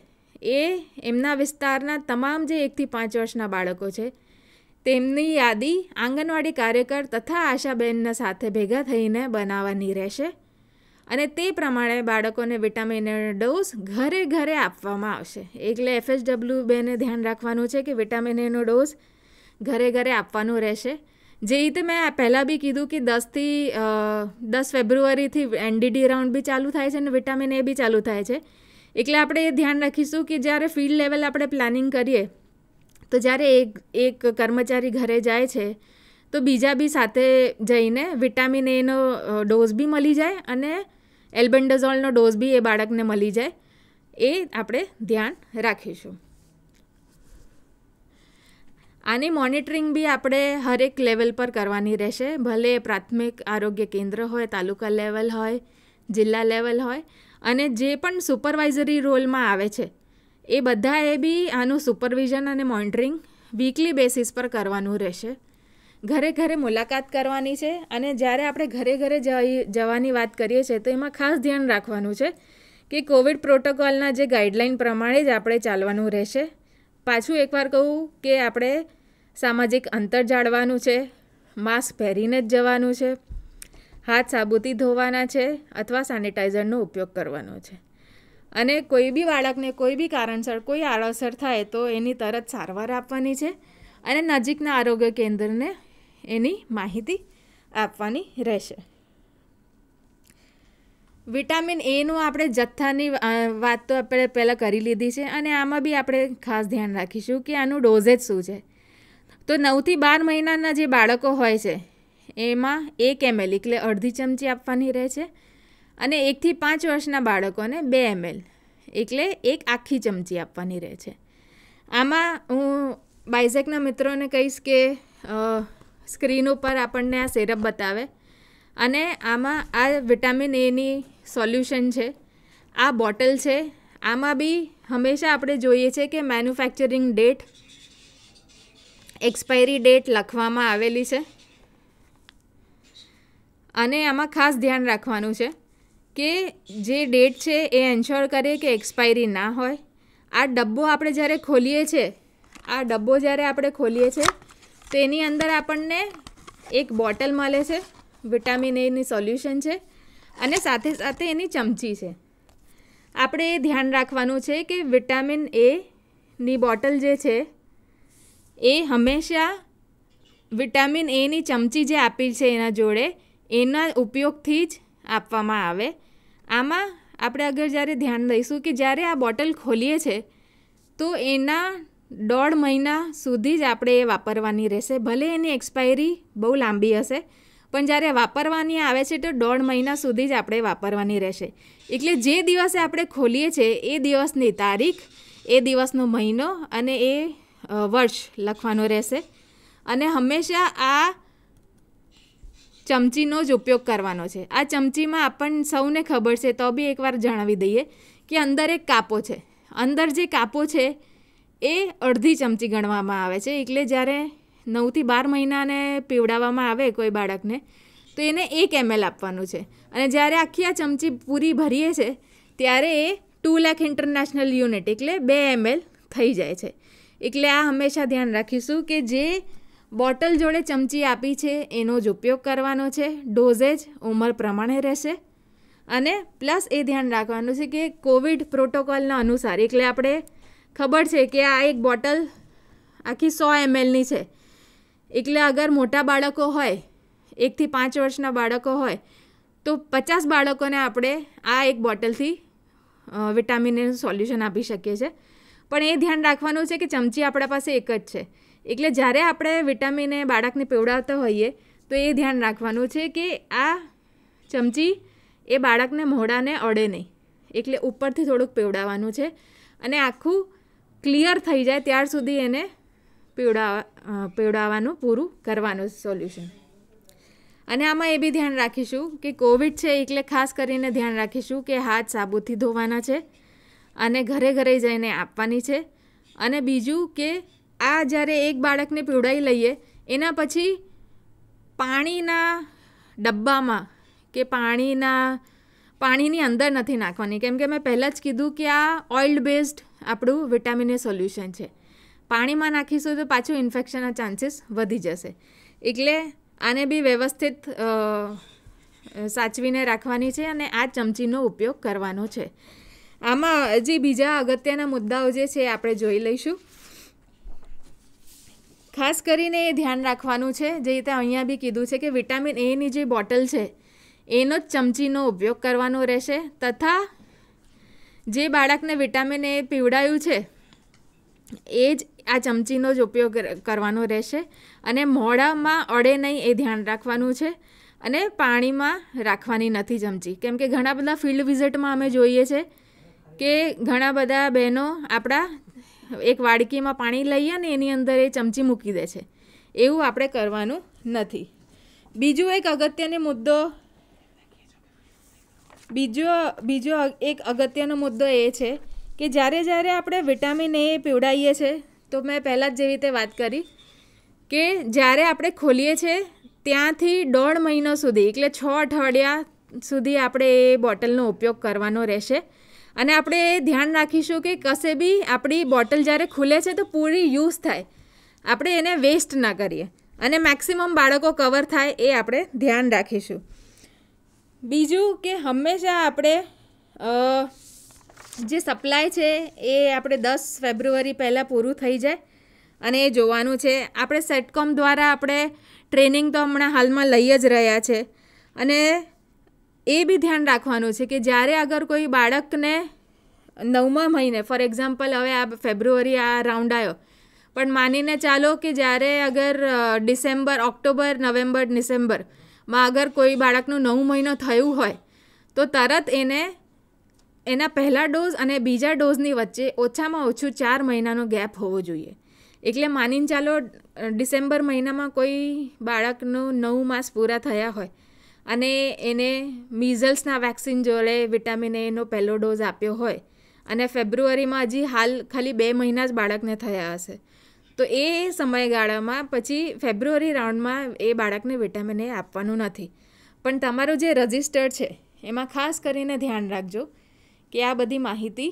એ એમના વિસ્તારના તમામ જે એકથી પાંચ વર્ષના બાળકો છે તેમની યાદી આંગણવાડી કાર્યકર તથા આશાબેનના સાથે ભેગા થઈને બનાવવાની રહેશે અને તે પ્રમાણે બાળકોને વિટામિનનો ડોઝ ઘરે ઘરે આપવામાં આવશે એટલે એફએસડબલ્યુ બેને ધ્યાન રાખવાનું છે કે વિટામિન એનો ડોઝ ઘરે ઘરે આપવાનો રહેશે જે રીતે મેં પહેલાં બી કીધું કે દસથી દસ ફેબ્રુઆરીથી એનડીડી રાઉન્ડ બી ચાલુ થાય છે અને વિટામિન એ બી ચાલુ થાય છે એટલે આપણે એ ધ્યાન રાખીશું કે જ્યારે ફિલ્ડ લેવલ આપણે પ્લાનિંગ કરીએ તો જ્યારે એક એક કર્મચારી ઘરે જાય છે તો બીજા બી સાથે જઈને વિટામિન એનો ડોઝ બી મળી જાય અને એલ્બેન્ડઝોલનો ડોઝ બી એ બાળકને મળી જાય એ આપણે ધ્યાન રાખીશું આની મોનિટરિંગ બી આપણે હરેક લેવલ પર કરવાની રહેશે ભલે પ્રાથમિક આરોગ્ય કેન્દ્ર હોય તાલુકા લેવલ હોય જિલ્લા લેવલ હોય અને જે પણ સુપરવાઇઝરી રોલમાં આવે છે એ બધાએ બી આનું સુપરવિઝન અને મોનિટરિંગ વીકલી બેસિસ પર કરવાનું રહેશે ઘરે ઘરે મુલાકાત કરવાની છે અને જ્યારે આપણે ઘરે ઘરે જવાની વાત કરીએ છીએ તો એમાં ખાસ ધ્યાન રાખવાનું છે કે કોવિડ પ્રોટોકોલના જે ગાઈડલાઇન પ્રમાણે જ આપણે ચાલવાનું રહેશે પાછું એકવાર કહું કે આપણે સામાજિક અંતર જાળવાનું છે માસ્ક પહેરીને જ જવાનું છે હાથ સાબુતી ધોવાના છે અથવા સેનિટાઈઝરનો ઉપયોગ કરવાનો છે અને કોઈ બી બાળકને કોઈ બી કારણસર કોઈ આળસર થાય તો એની તરત સારવાર આપવાની છે અને નજીકના આરોગ્ય કેન્દ્રને એની માહિતી આપવાની રહેશે વિટામિન એનું આપણે જથ્થાની વાત તો આપણે પહેલાં કરી લીધી છે અને આમાં બી આપણે ખાસ ધ્યાન રાખીશું કે આનું ડોઝેજ શું છે તો નવથી બાર મહિનાના જે બાળકો હોય છે એમાં એક એમએલ એટલે અડધી ચમચી આપવાની રહે છે અને એકથી પાંચ વર્ષના બાળકોને બે એમએલ એટલે એક આખી ચમચી આપવાની રહે છે આમાં હું બાયઝેકના મિત્રોને કહીશ કે સ્ક્રીન ઉપર આપણને આ સેરપ બતાવે અને આમાં આ વિટામિન એની સોલ્યુશન છે આ બોટલ છે આમાં બી હંમેશા આપણે જોઈએ છે કે મેન્યુફેક્ચરિંગ ડેટ એક્સપાયરી ડેટ લખવામાં આવેલી છે અને આમાં ખાસ ધ્યાન રાખવાનું છે કે જે ડેટ છે એ એન્શ્યોર કરીએ કે એક્સપાયરી ના હોય આ ડબ્બો આપણે જ્યારે ખોલીએ છીએ આ ડબ્બો જ્યારે આપણે ખોલીએ છીએ તેની અંદર આપણને એક બોટલ મળે છે વિટામિન એની સોલ્યુશન છે અને સાથે સાથે એની ચમચી છે આપણે એ ધ્યાન રાખવાનું છે કે વિટામિન એની બોટલ જે છે એ હંમેશા વિટામિન એની ચમચી જે આપી છે એના જોડે એના ઉપયોગથી જ આપવામાં આવે આમાં આપણે આગળ જ્યારે ધ્યાન દઈશું કે જ્યારે આ બોટલ ખોલીએ છે તો એના દોઢ મહિના સુધી જ આપણે એ વાપરવાની રહેશે ભલે એની એક્સપાયરી બહુ લાંબી હશે પણ જ્યારે વાપરવાની આવે છે તો દોઢ મહિના સુધી જ આપણે વાપરવાની રહેશે એટલે જે દિવસે આપણે ખોલીએ છીએ એ દિવસની તારીખ એ દિવસનો મહિનો અને એ વર્ષ લખવાનો રહેશે અને હંમેશા આ ચમચીનો જ ઉપયોગ કરવાનો છે આ ચમચીમાં આપણને સૌને ખબર છે તો બી એકવાર જણાવી દઈએ કે અંદર એક કાપો છે અંદર જે કાપો છે એ અડધી ચમચી ગણવામાં આવે છે એટલે જ્યારે નવથી બાર મહિનાને પીવડાવવામાં આવે કોઈ બાળકને તો એને એક એમએલ આપવાનું છે અને જ્યારે આખી આ ચમચી પૂરી ભરીએ છે ત્યારે એ ટુ લાખ ઇન્ટરનેશનલ યુનિટ એટલે બે એમએલ થઈ જાય છે એટલે આ હંમેશા ધ્યાન રાખીશું કે જે બોટલ જોડે ચમચી આપી છે એનો જ ઉપયોગ કરવાનો છે ડોઝેજ ઉંમર પ્રમાણે રહેશે અને પ્લસ એ ધ્યાન રાખવાનું છે કે કોવિડ પ્રોટોકોલના અનુસાર એટલે આપણે ખબર છે કે આ એક બોટલ આખી સો એમએલની છે એટલે અગર મોટા બાળકો હોય એકથી પાંચ વર્ષના બાળકો હોય તો પચાસ બાળકોને આપણે આ એક બોટલથી વિટામિન એનું સોલ્યુશન આપી શકીએ છીએ પણ એ ધ્યાન રાખવાનું છે કે ચમચી આપણા પાસે એક જ છે એટલે જ્યારે આપણે વિટામિન બાળકને પીવડાવતા હોઈએ તો એ ધ્યાન રાખવાનું છે કે આ ચમચી એ બાળકને મોઢાને અડે નહીં એટલે ઉપરથી થોડુંક પીવડાવવાનું છે અને આખું ક્લિયર થઈ જાય ત્યાર સુધી એને પીવડાવવા પીવડાવવાનું પૂરું કરવાનું સોલ્યુશન અને આમાં એ બી ધ્યાન રાખીશું કે કોવિડ છે એટલે ખાસ કરીને ધ્યાન રાખીશું કે હાથ સાબુથી ધોવાના છે અને ઘરે ઘરે જઈને આપવાની છે અને બીજું કે આ જ્યારે એક બાળકને પીવડાવી લઈએ એના પછી પાણીના ડબ્બામાં કે પાણીના પાણીની અંદર નથી નાખવાની કેમ કે મેં પહેલાં જ કીધું કે આ ઓઇલ બેઝડ આપણું વિટામિન એ સોલ્યુશન છે પાણીમાં નાખીશું તો પાછું ઇન્ફેક્શનના ચાન્સીસ વધી જશે એટલે આને બી વ્યવસ્થિત સાચવીને રાખવાની છે અને આ ચમચીનો ઉપયોગ કરવાનો છે આમાં હજી બીજા અગત્યના મુદ્દાઓ જે છે આપણે જોઈ લઈશું ખાસ કરીને એ ધ્યાન રાખવાનું છે જે રીતે અહીંયા બી કીધું છે કે વિટામિન એની જે બોટલ છે એનો જ ચમચીનો ઉપયોગ કરવાનો રહેશે તથા જે બાળકને વિટામિન એ પીવડાયું છે એ જ આ ચમચીનો જ ઉપયોગ કરવાનો રહેશે અને મોઢામાં અડે નહીં એ ધ્યાન રાખવાનું છે અને પાણીમાં રાખવાની નથી ચમચી કેમ કે ઘણા બધા ફિલ્ડ વિઝિટમાં અમે જોઈએ છે કે ઘણા બધા બહેનો આપણા એક વાડકીમાં પાણી લઈએ ને એની અંદર એ ચમચી મૂકી દે છે એવું આપણે કરવાનું નથી બીજું એક અગત્યનો મુદ્દો બીજો બીજો એક અગત્યનો મુદ્દો એ છે કે જ્યારે જ્યારે આપણે વિટામિન એ પીવડાવીએ છીએ તો મેં પહેલાં જ જેવી રીતે વાત કરી કે જ્યારે આપણે ખોલીએ છીએ ત્યાંથી દોઢ મહિનો સુધી એટલે છ અઠવાડિયા સુધી આપણે એ બોટલનો ઉપયોગ કરવાનો રહેશે અને આપણે એ ધ્યાન રાખીશું કે કશે બી આપણી બોટલ જ્યારે ખુલે છે તો પૂરી યુઝ થાય આપણે એને વેસ્ટ ના કરીએ અને મેક્સિમમ બાળકો કવર થાય એ આપણે ધ્યાન રાખીશું બીજું કે હંમેશા આપણે જે સપ્લાય છે એ આપણે દસ ફેબ્રુઆરી પહેલાં પૂરું થઈ જાય અને એ જોવાનું છે આપણે સેટકોમ દ્વારા આપણે ટ્રેનિંગ તો હમણાં હાલમાં લઈ જ રહ્યા છે અને એ બી ધ્યાન રાખવાનું છે કે જ્યારે અગર કોઈ બાળકને નવમા મહિને ફોર એક્ઝામ્પલ હવે આ ફેબ્રુઆરી આ રાઉન્ડ આવ્યો પણ માનીને ચાલો કે જ્યારે અગર ડિસેમ્બર ઓક્ટોબર નવેમ્બર ડિસેમ્બર માં અગર કોઈ બાળકનું નવ મહિનો થયું હોય તો તરત એને એના પહેલા ડોઝ અને બીજા ડોઝની વચ્ચે ઓછામાં ઓછું ચાર મહિનાનો ગેપ હોવો જોઈએ એટલે માનીને ચાલો ડિસેમ્બર મહિનામાં કોઈ બાળકનું નવ માસ પૂરા થયા હોય અને એને મિઝલ્સના વેક્સિન જોડે વિટામિન એનો પહેલો ડોઝ આપ્યો હોય અને ફેબ્રુઆરીમાં હજી હાલ ખાલી બે મહિના જ બાળકને થયા હશે તો એ સમયગાળામાં પછી ફેબ્રુઆરી રાઉન્ડમાં એ બાળકને વિટામિન એ આપવાનું નથી પણ તમારું જે રજિસ્ટર છે એમાં ખાસ કરીને ધ્યાન રાખજો કે આ બધી માહિતી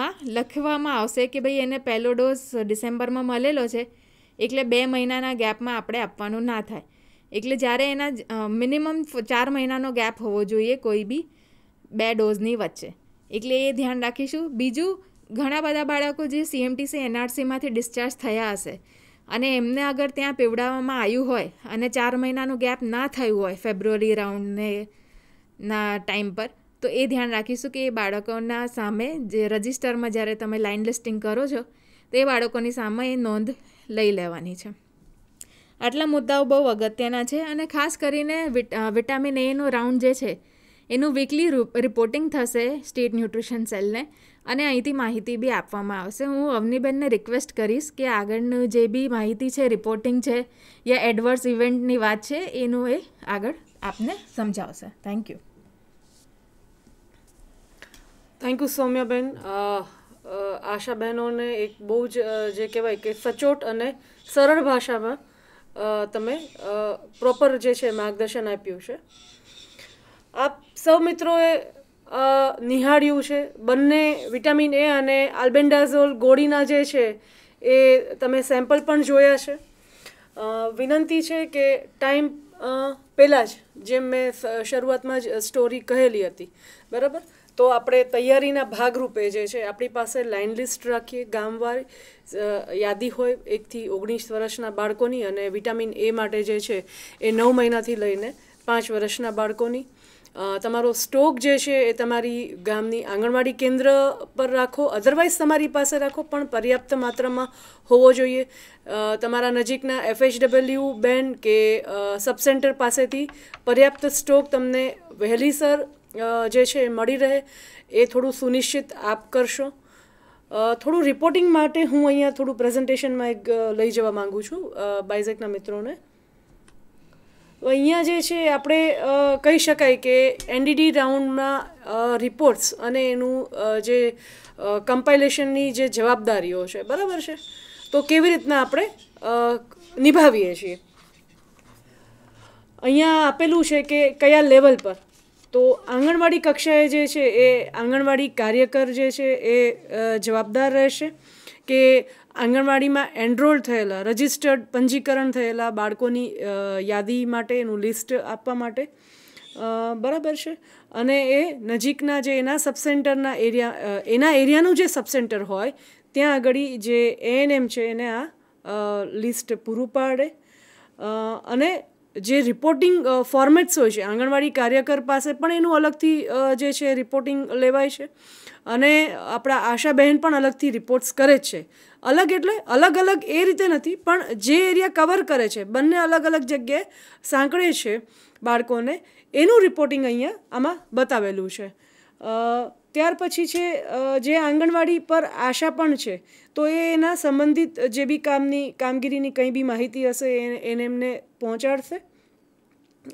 માં લખવામાં આવશે કે ભાઈ એને પહેલો ડોઝ ડિસેમ્બરમાં મળેલો છે એટલે બે મહિનાના ગેપમાં આપણે આપવાનું ના થાય એટલે જ્યારે એના મિનિમમ ચાર મહિનાનો ગેપ હોવો જોઈએ કોઈ બી બે ડોઝની વચ્ચે એટલે એ ધ્યાન રાખીશું બીજું ઘણા બધા બાળકો જે સીએમટીસી એનઆરસીમાંથી ડિસ્ચાર્જ થયા હશે અને એમને અગર ત્યાં પીવડાવવામાં આવ્યું હોય અને ચાર મહિનાનું ગેપ ના થયું હોય ફેબ્રુઆરી રાઉન્ડને ના ટાઈમ પર તો એ ધ્યાન રાખીશું કે એ બાળકોના સામે જે રજિસ્ટરમાં જ્યારે તમે લાઇન લિસ્ટિંગ કરો છો તો એ બાળકોની સામે એ નોંધ લઈ લેવાની છે આટલા મુદ્દાઓ બહુ અગત્યના છે અને ખાસ કરીને વિટામિન એનો રાઉન્ડ જે છે એનું વીકલી રિપોર્ટિંગ થશે સ્ટેટ ન્યુટ્રિશન સેલને અને અહીંથી માહિતી બી આપવામાં આવશે હું અવનીબેનને રિક્વેસ્ટ કરીશ કે આગળનું જે બી માહિતી છે રિપોર્ટિંગ છે યા એડવર્સ ઇવેન્ટની વાત છે એનું એ આગળ આપને સમજાવશે thank you thank you Saumyaben આશા બહેનોને એક બહુ જ જે કહેવાય કે સચોટ અને સરળ ભાષામાં તમે પ્રોપર જે છે માર્ગદર્શન આપ્યું છે આપ સૌ મિત્રોએ નિહાળ્યું છે બંને વિટામિન એ અને આલ્બેન્ડાઝોલ ગોળીના જે છે એ તમે સેમ્પલ પણ જોયા છે વિનંતી છે કે ટાઈમ પહેલાં જ જેમ મેં શરૂઆતમાં જ સ્ટોરી કહેલી હતી બરાબર તો આપણે તૈયારીના ભાગરૂપે જે છે આપણી પાસે લાઇન લિસ્ટ રાખીએ ગામવાર યાદી હોય એકથી ઓગણીસ વર્ષના બાળકોની અને વિટામિન એ માટે જે છે એ નવ મહિનાથી લઈને પાંચ વર્ષના બાળકોની તમારો સ્ટોક જે છે એ તમારી ગામની આંગણવાડી કેન્દ્ર પર રાખો અધરવાઇઝ તમારી પાસે રાખો પણ પર્યાપ્ત માત્રામાં હોવો જોઈએ તમારા નજીકના એફએચડબલ્યુ બેન કે સબસેન્ટર પાસેથી પર્યાપ્ત સ્ટોક તમને વહેલીસર જે છે એ મળી રહે એ થોડું સુનિશ્ચિત આપ કરશો થોડું રિપોર્ટિંગ માટે હું અહીંયા થોડું પ્રેઝન્ટેશનમાં એક લઈ જવા માગું છું બાઇઝેકના મિત્રોને અહીંયા જે છે આપણે કહી શકાય કે એનડીડી રાઉન્ડમાં રિપોર્ટ્સ અને એનું જે કમ્પાઇલેશનની જે જવાબદારીઓ છે બરાબર છે તો કેવી રીતના આપણે નિભાવીએ છીએ અહીંયા આપેલું છે કે કયા લેવલ પર તો આંગણવાડી કક્ષાએ જે છે એ આંગણવાડી કાર્યકર જે છે એ જવાબદાર રહેશે કે આંગણવાડીમાં એનરોલ થયેલા રજિસ્ટર્ડ પંજીકરણ થયેલા બાળકોની યાદી માટે એનું લિસ્ટ આપવા માટે બરાબર છે અને એ નજીકના જે એના સબસેન્ટરના એરિયા એના એરિયાનું જે સબસેન્ટર હોય ત્યાં આગળ જે એએનએમ છે એને આ લિસ્ટ પૂરું પાડે અને જે રિપોર્ટિંગ ફોર્મેટ્સ હોય છે આંગણવાડી કાર્યકર પાસે પણ એનું અલગથી જે છે રિપોર્ટિંગ લેવાય છે અને આપણા આશાબહેન પણ અલગથી રિપોર્ટ્સ કરે છે અલગ એટલે અલગ અલગ એ રીતે નથી પણ જે એરિયા કવર કરે છે બંને અલગ અલગ જગ્યાએ સાંકળે છે બાળકોને એનું રિપોર્ટિંગ અહીંયા આમાં બતાવેલું છે ત્યાર પછી છે જે આંગણવાડી પર આશા પણ છે તો એ એના સંબંધિત જે બી કામની કામગીરીની કંઈ બી માહિતી હશે એને એમને પહોંચાડશે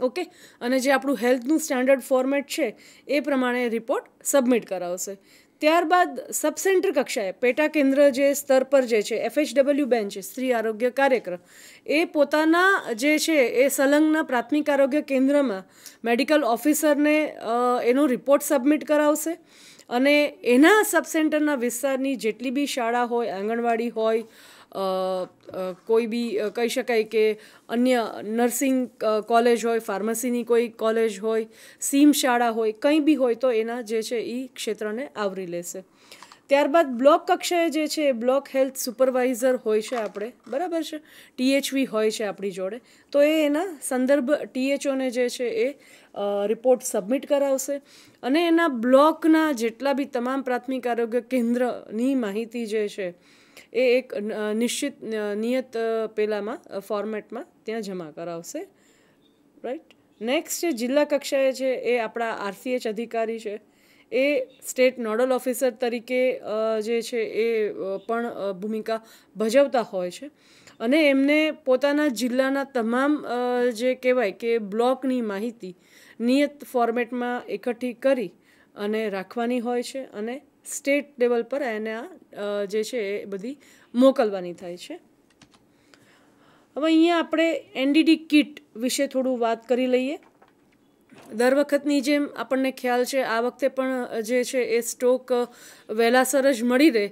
ઓકે અને જે આપણું હેલ્થનું સ્ટાન્ડર્ડ ફોર્મેટ છે એ પ્રમાણે રિપોર્ટ સબમિટ કરાવશે ત્યારબાદ સબસેન્ટર કક્ષાએ પેટા કેન્દ્ર જે સ્તર પર જે છે એફએચડબલ્યુ બેન્ચ છે સ્ત્રી આરોગ્ય કાર્યક્રમ એ પોતાના જે છે એ સંલગ્ન પ્રાથમિક આરોગ્ય કેન્દ્રમાં મેડિકલ ઓફિસરને એનો રિપોર્ટ સબમિટ કરાવશે અને એના સબસેન્ટરના વિસ્તારની જેટલી બી શાળા હોય આંગણવાડી હોય કોઈ બી કહી શકાય કે અન્ય નર્સિંગ કોલેજ હોય ફાર્મસીની કોઈ કોલેજ હોય સીમ શાળા હોય કંઈ બી હોય તો એના જે છે એ ક્ષેત્રને આવરી લેશે ત્યારબાદ બ્લોક કક્ષાએ જે છે એ બ્લોક હેલ્થ સુપરવાઇઝર હોય છે આપણે બરાબર છે ટીએચવી હોય છે આપણી જોડે તો એ એના સંદર્ભ ટીએચઓને જે છે એ રિપોર્ટ સબમિટ કરાવશે અને એના બ્લોકના જેટલા બી તમામ પ્રાથમિક આરોગ્ય કેન્દ્રની માહિતી જે છે એ એક નિશ્ચિત નિયત પેલામાં ફોર્મેટમાં ત્યાં જમા કરાવશે રાઈટ નેક્સ્ટ જે જિલ્લા કક્ષાએ છે એ આપણા આરસીએચ અધિકારી છે એ સ્ટેટ નોડલ ઓફિસર તરીકે જે છે એ પણ ભૂમિકા ભજવતા હોય છે અને એમને પોતાના જિલ્લાના તમામ જે કહેવાય કે બ્લોકની માહિતી નિયત ફોર્મેટમાં એકઠી કરી અને રાખવાની હોય છે અને સ્ટેટ લેવલ પર એને આ જે છે એ બધી મોકલવાની થાય છે હવે અહીંયા આપણે એનડીડી કિટ વિશે થોડું વાત કરી લઈએ દર વખતની જેમ આપણને ખ્યાલ છે આ વખતે પણ જે છે એ સ્ટોક વહેલાસર જ મળી રહે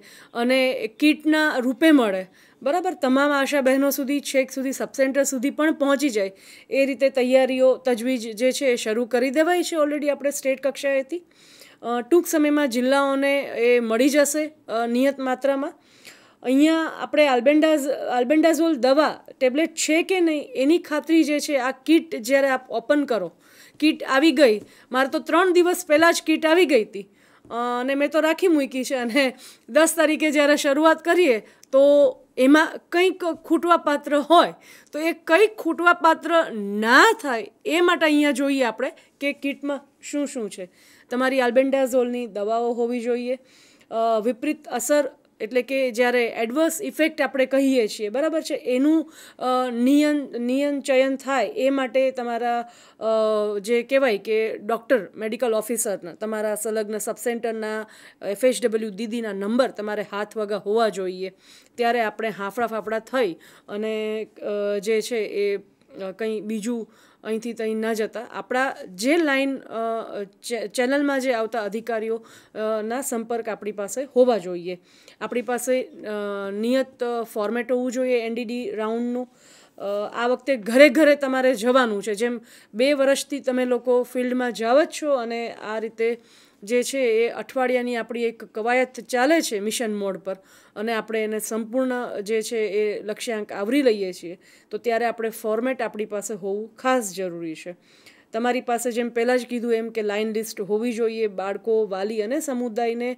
અને કિટના રૂપે મળે બરાબર તમામ આશા બહેનો સુધી છેક સુધી સબસેન્ટર સુધી પણ પહોંચી જાય એ રીતે તૈયારીઓ તજવીજ જે છે એ શરૂ કરી દેવાય છે ઓલરેડી આપણે સ્ટેટ કક્ષાએથી ટૂંક સમયમાં જિલ્લાઓને એ મળી જશે નિયત માત્રામાં અહીંયા આપણે આલ્બેન્ડાઝ આલ્બેન્ડાઝોલ દવા ટેબ્લેટ છે કે નહીં એની ખાતરી જે છે આ કિટ જ્યારે આપ ઓપન કરો કિટ આવી ગઈ મારે તો ત્રણ દિવસ પહેલાં જ કીટ આવી ગઈ હતી અને મેં તો રાખી મૂકી છે અને દસ તારીખે જ્યારે શરૂઆત કરીએ તો એમાં કંઈક ખૂટવાપાત્ર હોય તો એ કંઈક ખૂટવાપાત્ર ના થાય એ માટે અહીંયા જોઈએ આપણે કે કીટમાં શું શું છે તમારી આલ્બેન્ડાઝોલની દવાઓ હોવી જોઈએ વિપરીત અસર એટલે કે જ્યારે એડવર્સ ઇફેક્ટ આપણે કહીએ છીએ બરાબર છે એનું નિયન નિયન ચયન થાય એ માટે તમારા જે કહેવાય કે ડૉક્ટર મેડિકલ ઓફિસરના તમારા સંલગ્ન સબસેન્ટરના એફએચડબલ્યુ દીદીના નંબર તમારે હાથ વગા હોવા જોઈએ ત્યારે આપણે હાફડા ફાફડા થઈ અને જે છે એ કંઈ બીજું અહીંથી ત્યાં ન જતા આપણા જે લાઈન ચેનલમાં જે આવતા અધિકારીઓ ના સંપર્ક આપણી પાસે હોવા જોઈએ આપણી પાસે નિયત ફોર્મેટ હોવું જોઈએ એનડીડી રાઉન્ડનું આ વખતે ઘરે ઘરે તમારે જવાનું છે જેમ બે વર્ષથી તમે લોકો ફિલ્ડમાં જાઓ જ છો અને આ રીતે જે છે એ અઠવાડિયાની આપણી એક કવાયત ચાલે છે મિશન મોડ પર અને આપણે એને સંપૂર્ણ જે છે એ લક્ષ્યાંક આવરી લઈએ છીએ તો ત્યારે આપણે ફોર્મેટ આપણી પાસે હોવું ખાસ જરૂરી છે તમારી પાસે જેમ પહેલાં જ કીધું એમ કે લાઇન લિસ્ટ હોવી જોઈએ બાળકો વાલી અને સમુદાયને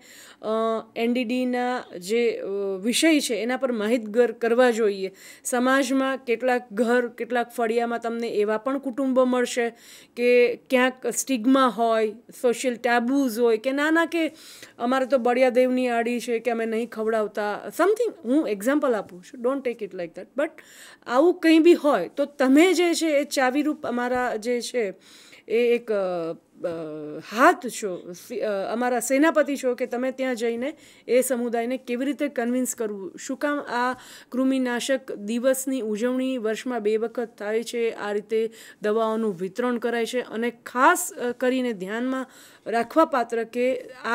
એનડીડીના જે વિષય છે એના પર માહિતગાર કરવા જોઈએ સમાજમાં કેટલાક ઘર કેટલાક ફળિયામાં તમને એવા પણ કુટુંબો મળશે કે ક્યાંક સ્ટિગમા હોય સોશિયલ ટેબુઝ હોય કે નાના કે અમારે તો બળિયાદેવની આડી છે કે અમે નહીં ખવડાવતા સમથિંગ હું એક્ઝામ્પલ આપું છું don't take it like that but આવું કંઈ બી હોય તો તમે જે છે એ ચાવીરૂપ અમારા જે છે એ એક હાથ છો અમારા સેનાપતિ છો કે તમે ત્યાં જઈને એ સમુદાયને કેવી રીતે કન્વિન્સ કરવું શું કામ આ કૃમિનાશક દિવસની ઉજવણી વર્ષમાં બે વખત થાય છે આ રીતે દવાઓનું વિતરણ કરાય છે અને ખાસ કરીને ધ્યાનમાં રાખવા પાત્ર કે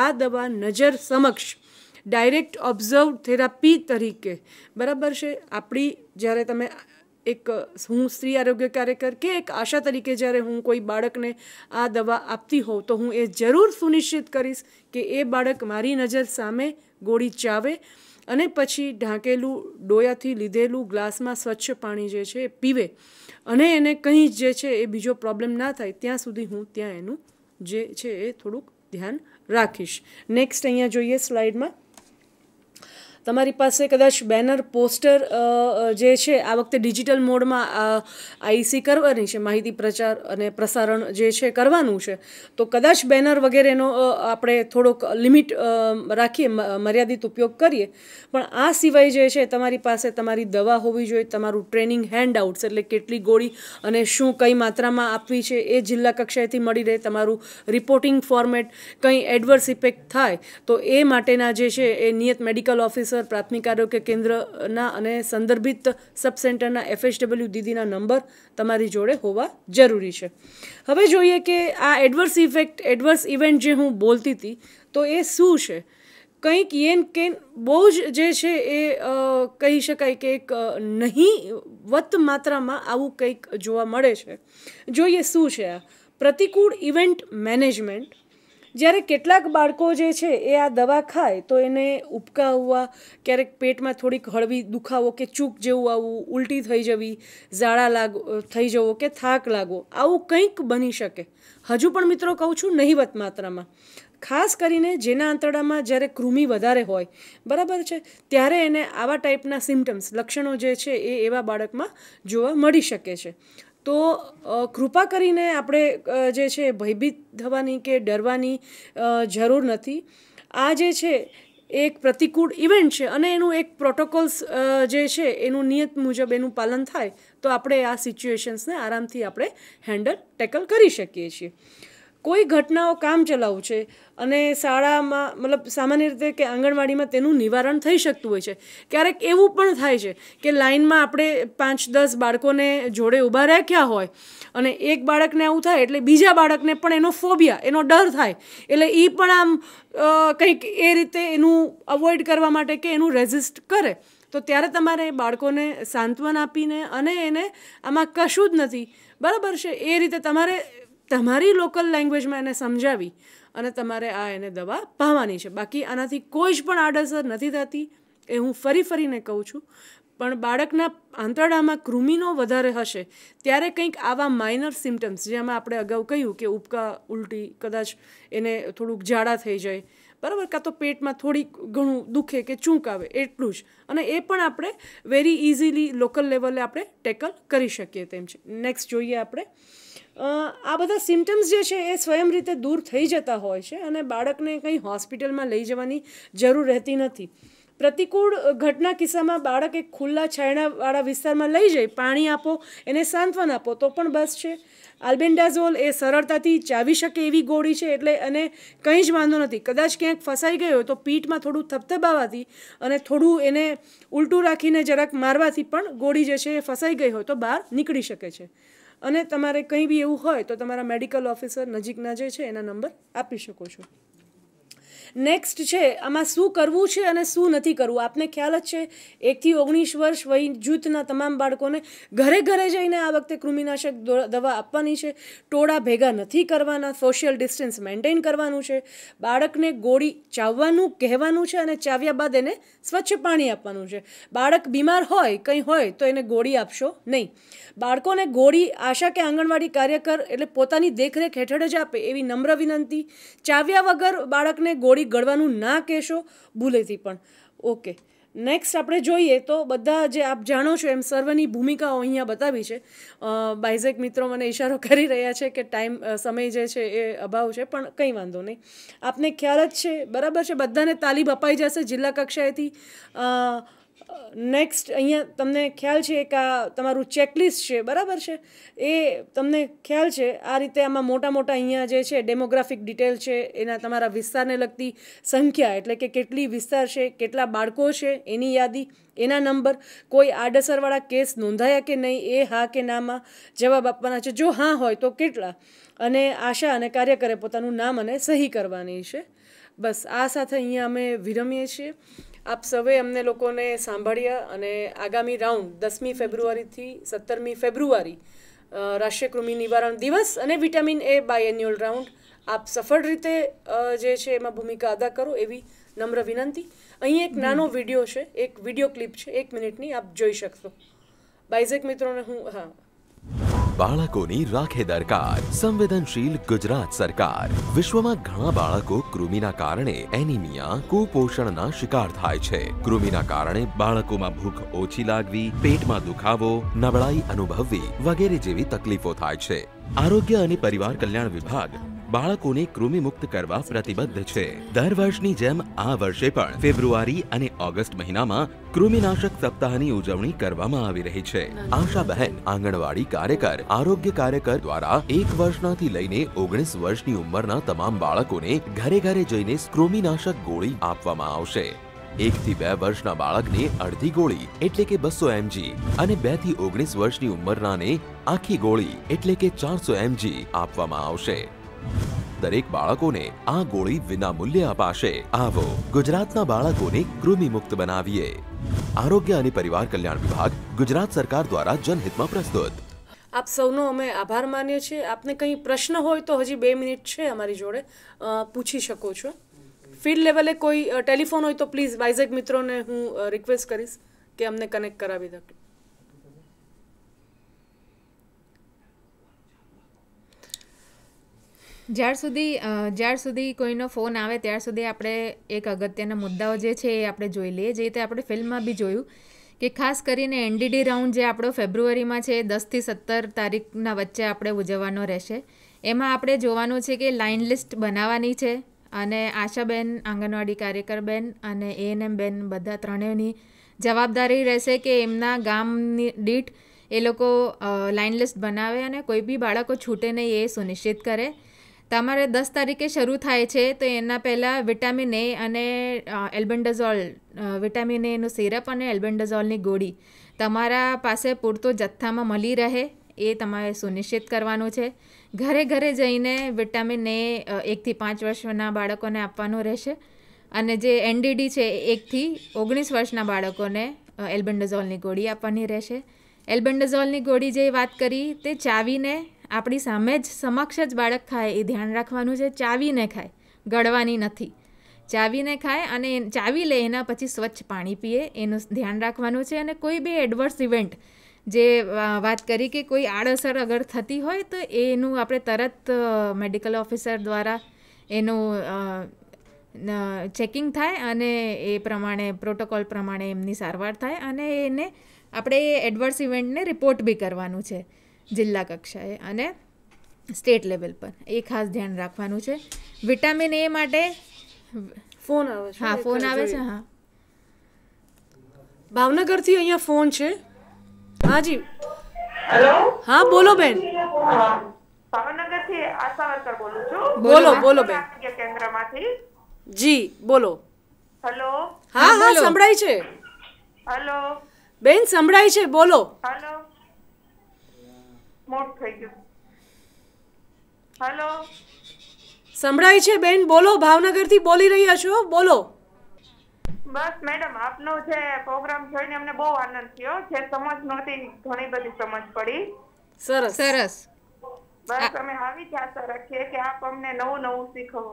આ દવા નજર સમક્ષ ડાયરેક્ટ ઓબ્ઝર્વ થેરાપી તરીકે બરાબર છે આપણી જ્યારે તમે એક હું સ્ત્રી આરોગ્ય કાર્યકર કે એક આશા તરીકે જ્યારે હું કોઈ બાળકને આ દવા આપતી હોઉં તો હું એ જરૂર સુનિશ્ચિત કરીશ કે એ બાળક મારી નજર સામે ગોળી ચાવે અને પછી ઢાંકેલું ડોયાથી લીધેલું ગ્લાસમાં સ્વચ્છ પાણી જે છે એ પીવે અને એને કંઈ જે છે એ બીજો પ્રોબ્લેમ ના થાય ત્યાં સુધી હું ત્યાં એનું જે છે એ થોડુંક ધ્યાન રાખીશ નેક્સ્ટ અહીંયા જોઈએ સ્લાઇડમાં તમારી પાસે કદાચ બેનર પોસ્ટર જે છે આ વખતે ડિજિટલ મોડમાં આઈસી કરવાની છે માહિતી પ્રચાર અને પ્રસારણ જે છે કરવાનું છે તો કદાચ બેનર વગેરેનો આપણે થોડોક લિમિટ રાખીએ મર્યાદિત ઉપયોગ કરીએ પણ આ સિવાય જે છે તમારી પાસે તમારી દવા હોવી જોઈએ તમારું ટ્રેનિંગ હેન્ડઆઉટ્સ એટલે કેટલી ગોળી અને શું કઈ માત્રામાં આપવી છે એ જિલ્લા કક્ષાએથી મળી રહે તમારું રિપોર્ટિંગ ફોર્મેટ કંઈ એડવર્સ ઇફેક્ટ થાય તો એ માટેના જે છે એ નિયત મેડિકલ ઓફિસર અસર પ્રાથમિક આરોગ્ય કેન્દ્રના અને સંદર્ભિત સબ સેન્ટરના એફએસડબલ્યુ દીદીના નંબર તમારી જોડે હોવા જરૂરી છે હવે જોઈએ કે આ એડવર્સ ઇફેક્ટ એડવર્સ ઇવેન્ટ જે હું બોલતી હતી તો એ શું છે કંઈક યેન કેન બહુ જ જે છે એ કહી શકાય કે એક નહીંવત માત્રામાં આવું કંઈક જોવા મળે છે જોઈએ શું છે આ પ્રતિકૂળ ઇવેન્ટ મેનેજમેન્ટ જ્યારે કેટલાક બાળકો જે છે એ આ દવા ખાય તો એને ઉબકા આવવા ક્યારેક પેટમાં થોડીક હળવી દુખાવો કે ચૂક જેવું આવવું ઉલટી થઈ જવી ઝાડા લાગો થઈ જવો કે થાક લાગવો આવું કંઈક બની શકે હજુ પણ મિત્રો કહું છું નહીવત માત્રામાં ખાસ કરીને જેના આંતરડામાં જ્યારે કૃમિ વધારે હોય બરાબર છે ત્યારે એને આવા ટાઈપના સિમ્ટમ્સ લક્ષણો જે છે એ એવા બાળકમાં જોવા મળી શકે છે તો કૃપા કરીને આપણે જે છે ભયભીત થવાની કે ડરવાની જરૂર નથી આ જે છે એક પ્રતિકૂળ ઇવેન્ટ છે અને એનું એક પ્રોટોકોલ્સ જે છે એનું નિયત મુજબ એનું પાલન થાય તો આપણે આ સિચ્યુએશન્સને આરામથી આપણે હેન્ડલ ટેકલ કરી શકીએ છીએ કોઈ ઘટનાઓ કામ ચલાવું છે અને શાળામાં મતલબ સામાન્ય રીતે કે આંગણવાડીમાં તેનું નિવારણ થઈ શકતું હોય છે ક્યારેક એવું પણ થાય છે કે લાઇનમાં આપણે પાંચ દસ બાળકોને જોડે ઊભા રાખ્યા હોય અને એક બાળકને આવું થાય એટલે બીજા બાળકને પણ એનો ફોબિયા એનો ડર થાય એટલે એ પણ આમ કંઈક એ રીતે એનું અવોઇડ કરવા માટે કે એનું રેઝિસ્ટ કરે તો ત્યારે તમારે બાળકોને સાંત્વન આપીને અને એને આમાં કશું જ નથી બરાબર છે એ રીતે તમારે તમારી લોકલ લેંગ્વેજમાં એને સમજાવી અને તમારે આ એને દવા પાવાની છે બાકી આનાથી કોઈ જ પણ આડઅસર નથી થતી એ હું ફરી ફરીને કહું છું પણ બાળકના આંતરડામાં કૃમિનો વધારે હશે ત્યારે કંઈક આવા માઇનર સિમ્ટમ્સ જેમાં આપણે અગાઉ કહ્યું કે ઉબકા ઉલટી કદાચ એને થોડુંક જાડા થઈ જાય બરાબર કાં તો પેટમાં થોડીક ઘણું દુખે કે ચૂંક આવે એટલું જ અને એ પણ આપણે વેરી ઇઝીલી લોકલ લેવલે આપણે ટેકલ કરી શકીએ તેમ છે નેક્સ્ટ જોઈએ આપણે આ બધા સિમ્ટમ્સ જે છે એ સ્વયં રીતે દૂર થઈ જતા હોય છે અને બાળકને કંઈ હોસ્પિટલમાં લઈ જવાની જરૂર રહેતી નથી પ્રતિકૂળ ઘટના કિસ્સામાં બાળક એક ખુલ્લા છાયણાવાળા વિસ્તારમાં લઈ જઈ પાણી આપો એને સાંત્વન આપો તો પણ બસ છે આલ્બેન્ડાઝોલ એ સરળતાથી ચાવી શકે એવી ગોળી છે એટલે અને કંઈ જ વાંધો નથી કદાચ ક્યાંક ફસાઈ ગયો તો પીઠમાં થોડું થપથપાવાથી અને થોડું એને ઉલટું રાખીને જરાક મારવાથી પણ ગોળી જે છે એ ફસાઈ ગઈ હોય તો બહાર નીકળી શકે છે અને તમારે કંઈ બી એવું હોય તો તમારા મેડિકલ ઓફિસર નજીકના જે છે એના નંબર આપી શકો છો નેક્સ્ટ છે આમાં શું કરવું છે અને શું નથી કરવું આપને ખ્યાલ જ છે એકથી ઓગણીસ વર્ષ વય જૂથના તમામ બાળકોને ઘરે ઘરે જઈને આ વખતે કૃમિનાશક દવા આપવાની છે ટોળા ભેગા નથી કરવાના સોશિયલ ડિસ્ટન્સ મેન્ટેન કરવાનું છે બાળકને ગોળી ચાવવાનું કહેવાનું છે અને ચાવ્યા બાદ એને સ્વચ્છ પાણી આપવાનું છે બાળક બીમાર હોય કંઈ હોય તો એને ગોળી આપશો નહીં બાળકોને ગોળી આશા કે આંગણવાડી કાર્યકર એટલે પોતાની દેખરેખ હેઠળ જ આપે એવી નમ્ર વિનંતી ચાવ્યા વગર બાળકને ગોળી હોળી ગળવાનું ના કહેશો ભૂલેથી પણ ઓકે નેક્સ્ટ આપણે જોઈએ તો બધા જે આપ જાણો છો એમ સર્વની ભૂમિકાઓ અહીંયા બતાવી છે બાઇઝેક મિત્રો મને ઇશારો કરી રહ્યા છે કે ટાઈમ સમય જે છે એ અભાવ છે પણ કંઈ વાંધો નહીં આપને ખ્યાલ જ છે બરાબર છે બધાને તાલીમ અપાઈ જશે જિલ્લા કક્ષાએથી નેક્સ્ટ અહીંયા તમને ખ્યાલ છે કે આ તમારું ચેકલિસ્ટ છે બરાબર છે એ તમને ખ્યાલ છે આ રીતે આમાં મોટા મોટા અહીંયા જે છે ડેમોગ્રાફિક ડિટેલ છે એના તમારા વિસ્તારને લગતી સંખ્યા એટલે કે કેટલી વિસ્તાર છે કેટલા બાળકો છે એની યાદી એના નંબર કોઈ આડઅસરવાળા કેસ નોંધાયા કે નહીં એ હા કે નામાં જવાબ આપવાના છે જો હા હોય તો કેટલા અને આશા અને કાર્યકરે પોતાનું નામ અને સહી કરવાની છે બસ આ સાથે અહીંયા અમે વિરમીએ છીએ આપ સૌએ અમને લોકોને સાંભળ્યા અને આગામી રાઉન્ડ દસમી ફેબ્રુઆરીથી સત્તરમી ફેબ્રુઆરી રાષ્ટ્રીય કૃમિ નિવારણ દિવસ અને વિટામિન એ બાયએન્યુઅલ રાઉન્ડ આપ સફળ રીતે જે છે એમાં ભૂમિકા અદા કરો એવી નમ્ર વિનંતી અહીં એક નાનો વિડીયો છે એક વિડીયો ક્લિપ છે એક મિનિટની આપ જોઈ શકશો બાઇઝેક મિત્રોને હું હા બાળકોની રાખે દરકાર સંવેદનશીલ ગુજરાત સરકાર વિશ્વમાં ઘણા બાળકો કૃમિના કારણે એનિમિયા કુપોષણના શિકાર થાય છે કૃમિના કારણે બાળકોમાં ભૂખ ઓછી લાગવી પેટમાં દુખાવો નબળાઈ અનુભવવી વગેરે જેવી તકલીફો થાય છે આરોગ્ય અને પરિવાર કલ્યાણ વિભાગ બાળકોને કૃમિમુક્ત કરવા પ્રતિબદ્ધ છે દર વર્ષની જેમ આ વર્ષે પણ ફેબ્રુઆરી અને ઓગસ્ટ મહિનામાં કૃમિનાશક સપ્તાહની ઉજવણી કરવામાં આવી રહી છે આશા બહેન આંગણવાડી કાર્યકર આરોગ્ય કાર્યકર દ્વારા એક વર્ષનાથી લઈને ઓગણીસ વર્ષની ઉંમરના તમામ બાળકોને ઘરે ઘરે જઈને કૃમિનાશક ગોળી આપવામાં આવશે એક થી બે વર્ષના બાળકને અડધી ગોળી એટલે કે બસો એમજી અને બે થી ઓગણીસ વર્ષની ઉંમરનાને આખી ગોળી એટલે કે ચારસો એમજી આપવામાં આવશે દરેક બાળકોને આ ગોળી વિનામૂલ્યે અપાશે આવો ગુજરાતના બાળકોને કૃમિમુક્ત બનાવીએ આરોગ્ય અને પરિવાર કલ્યાણ વિભાગ ગુજરાત સરકાર દ્વારા જનહિતમાં પ્રસ્તુત આપ સૌનો અમે આભાર માનીએ છીએ આપને કંઈ પ્રશ્ન હોય તો હજી બે મિનિટ છે અમારી જોડે પૂછી શકો છો ફિલ્ડ લેવલે કોઈ ટેલિફોન હોય તો પ્લીઝ વાઇઝેક મિત્રોને હું રિક્વેસ્ટ કરીશ કે અમને કનેક્ટ કરાવી શકે જ્યાર સુધી જ્યાર સુધી કોઈનો ફોન આવે ત્યાર સુધી આપણે એક અગત્યના મુદ્દાઓ જે છે એ આપણે જોઈ લઈએ જે રીતે આપણે ફિલ્મમાં બી જોયું કે ખાસ કરીને એનડીડી રાઉન્ડ જે આપણો ફેબ્રુઆરીમાં છે એ દસથી સત્તર તારીખના વચ્ચે આપણે ઉજવવાનો રહેશે એમાં આપણે જોવાનું છે કે લાઇન લિસ્ટ બનાવવાની છે અને આશાબેન આંગણવાડી કાર્યકરબેન અને એએનએમ બેન બધા ત્રણેયની જવાબદારી રહેશે કે એમના ગામની દીઠ એ લોકો લાઇન લિસ્ટ બનાવે અને કોઈ બી બાળકો છૂટે નહીં એ સુનિશ્ચિત કરે તમારે દસ તારીખે શરૂ થાય છે તો એના પહેલાં વિટામિન એ અને એલ્બેન્ડઝોલ વિટામિન એનું સિરપ અને એલ્બેન્ડઝોલની ગોળી તમારા પાસે પૂરતો જથ્થામાં મળી રહે એ તમારે સુનિશ્ચિત કરવાનું છે ઘરે ઘરે જઈને વિટામિન એ એકથી પાંચ વર્ષના બાળકોને આપવાનું રહેશે અને જે એનડીડી છે એકથી ઓગણીસ વર્ષના બાળકોને એલ્બેન્ડઝોલની ગોળી આપવાની રહેશે એલ્બેન્ડઝોલની ગોળી જે વાત કરી તે ચાવીને આપણી સામે જ સમક્ષ જ બાળક ખાય એ ધ્યાન રાખવાનું છે ચાવીને ખાય ગળવાની નથી ચાવીને ખાય અને ચાવી લે એના પછી સ્વચ્છ પાણી પીએ એનું ધ્યાન રાખવાનું છે અને કોઈ બી એડવર્સ ઇવેન્ટ જે વાત કરી કે કોઈ આડઅસર અગર થતી હોય તો એનું આપણે તરત મેડિકલ ઓફિસર દ્વારા એનું ચેકિંગ થાય અને એ પ્રમાણે પ્રોટોકોલ પ્રમાણે એમની સારવાર થાય અને એને આપણે એ એડવર્સ ઇવેન્ટને રિપોર્ટ બી કરવાનું છે જિલ્લા કક્ષાએ અને સ્ટેટ લેવલ પર એ ખાસ ધ્યાન રાખવાનું છે વિટામિન એ માટે ફોન આવે છે હા ફોન આવે છે હા ભાવનગરથી અહીંયા ફોન છે હા જી હેલો હા બોલો બેન ભાવનગરથી આશા વર્કર બોલું છું બોલો બોલો બેન કેન્દ્રમાંથી જી બોલો હેલો હા હા સંભળાય છે હેલો બેન સંભળાય છે બોલો હેલો મોટ થઈ ગયું હેલો સંભળાય છે બેન બોલો ભાવનગરથી બોલી રહ્યા છો બોલો બસ મેડમ આપનો જે પ્રોગ્રામ જોઈને અમને બહુ આનંદ થયો જે સમજ નહોતી ઘણી બધી સમજ પડી સરસ સરસ બસ અમે આવી જ આશા રાખીએ કે આપ અમને નવું નવું શીખવો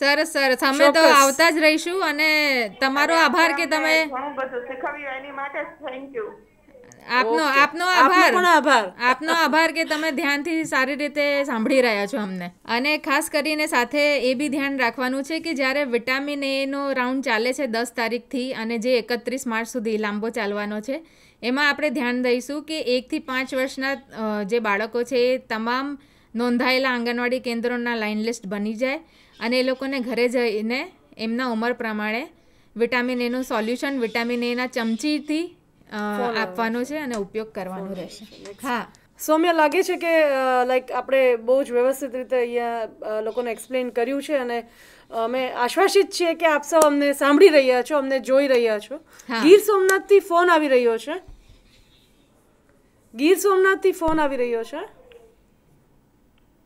સરસ સરસ અમે તો આવતા જ રહીશું અને તમારો આભાર કે તમે ઘણું બધું શીખવ્યું એની માટે થેન્ક યુ આપનો આપનો આભાર આભાર આપનો આભાર કે તમે ધ્યાનથી સારી રીતે સાંભળી રહ્યા છો અમને અને ખાસ કરીને સાથે એ બી ધ્યાન રાખવાનું છે કે જ્યારે વિટામિન એનો રાઉન્ડ ચાલે છે દસ તારીખથી અને જે એકત્રીસ માર્ચ સુધી લાંબો ચાલવાનો છે એમાં આપણે ધ્યાન દઈશું કે એકથી પાંચ વર્ષના જે બાળકો છે એ તમામ નોંધાયેલા આંગણવાડી કેન્દ્રોના લાઇન લિસ્ટ બની જાય અને એ લોકોને ઘરે જઈને એમના ઉંમર પ્રમાણે વિટામિન એનું સોલ્યુશન વિટામિન એના ચમચીથી આપવાનો છે અને ઉપયોગ કરવાનો રહેશે હા સૌમ્ય લાગે છે કે લાઈક આપણે બહુ જ વ્યવસ્થિત રીતે અહીંયા લોકોને એક્સપ્લેન કર્યું છે અને અમે આશ્વાસિત છીએ કે આપ સૌ અમને સાંભળી રહ્યા છો અમને જોઈ રહ્યા છો ગીર સોમનાથથી ફોન આવી રહ્યો છે ગીર સોમનાથથી ફોન આવી રહ્યો છે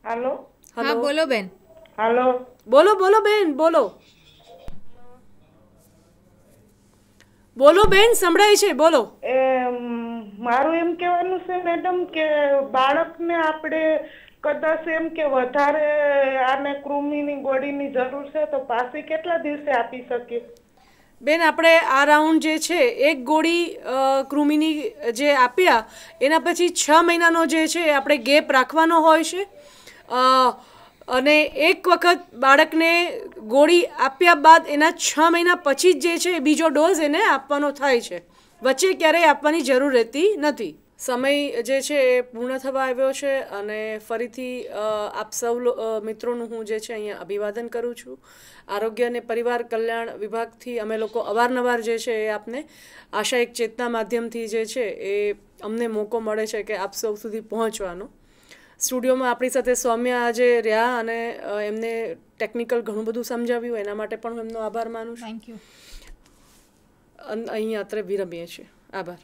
હાલો હા બોલો બેન હાલો બોલો બોલો બેન બોલો બોલો બેન સંભળાય છે બોલો એ મારું એમ કહેવાનું છે મેડમ કે બાળકને આપણે કદાચ એમ કે વધારે આને કૃમિની ગોળીની જરૂર છે તો પાસી કેટલા દિવસે આપી શકીએ બેન આપણે આ રાઉન્ડ જે છે એક ગોળી કૃમિની જે આપ્યા એના પછી છ મહિનાનો જે છે આપણે ગેપ રાખવાનો હોય છે અને એક વખત બાળકને ગોળી આપ્યા બાદ એના છ મહિના પછી જ જે છે એ બીજો ડોઝ એને આપવાનો થાય છે વચ્ચે ક્યારેય આપવાની જરૂર રહેતી નથી સમય જે છે એ પૂર્ણ થવા આવ્યો છે અને ફરીથી આપ સૌ મિત્રોનું હું જે છે અહીંયા અભિવાદન કરું છું આરોગ્ય અને પરિવાર કલ્યાણ વિભાગથી અમે લોકો અવારનવાર જે છે એ આપને આશા એક ચેતના માધ્યમથી જે છે એ અમને મોકો મળે છે કે આપ સૌ સુધી પહોંચવાનો સ્ટુડિયોમાં આપણી સાથે સૌમ્ય આજે રહ્યા અને એમને ટેકનિકલ ઘણું બધું સમજાવ્યું એના માટે પણ હું એમનો આભાર માનું છું થેન્ક યુ અહીં અત્રે વિરમીએ છીએ આભાર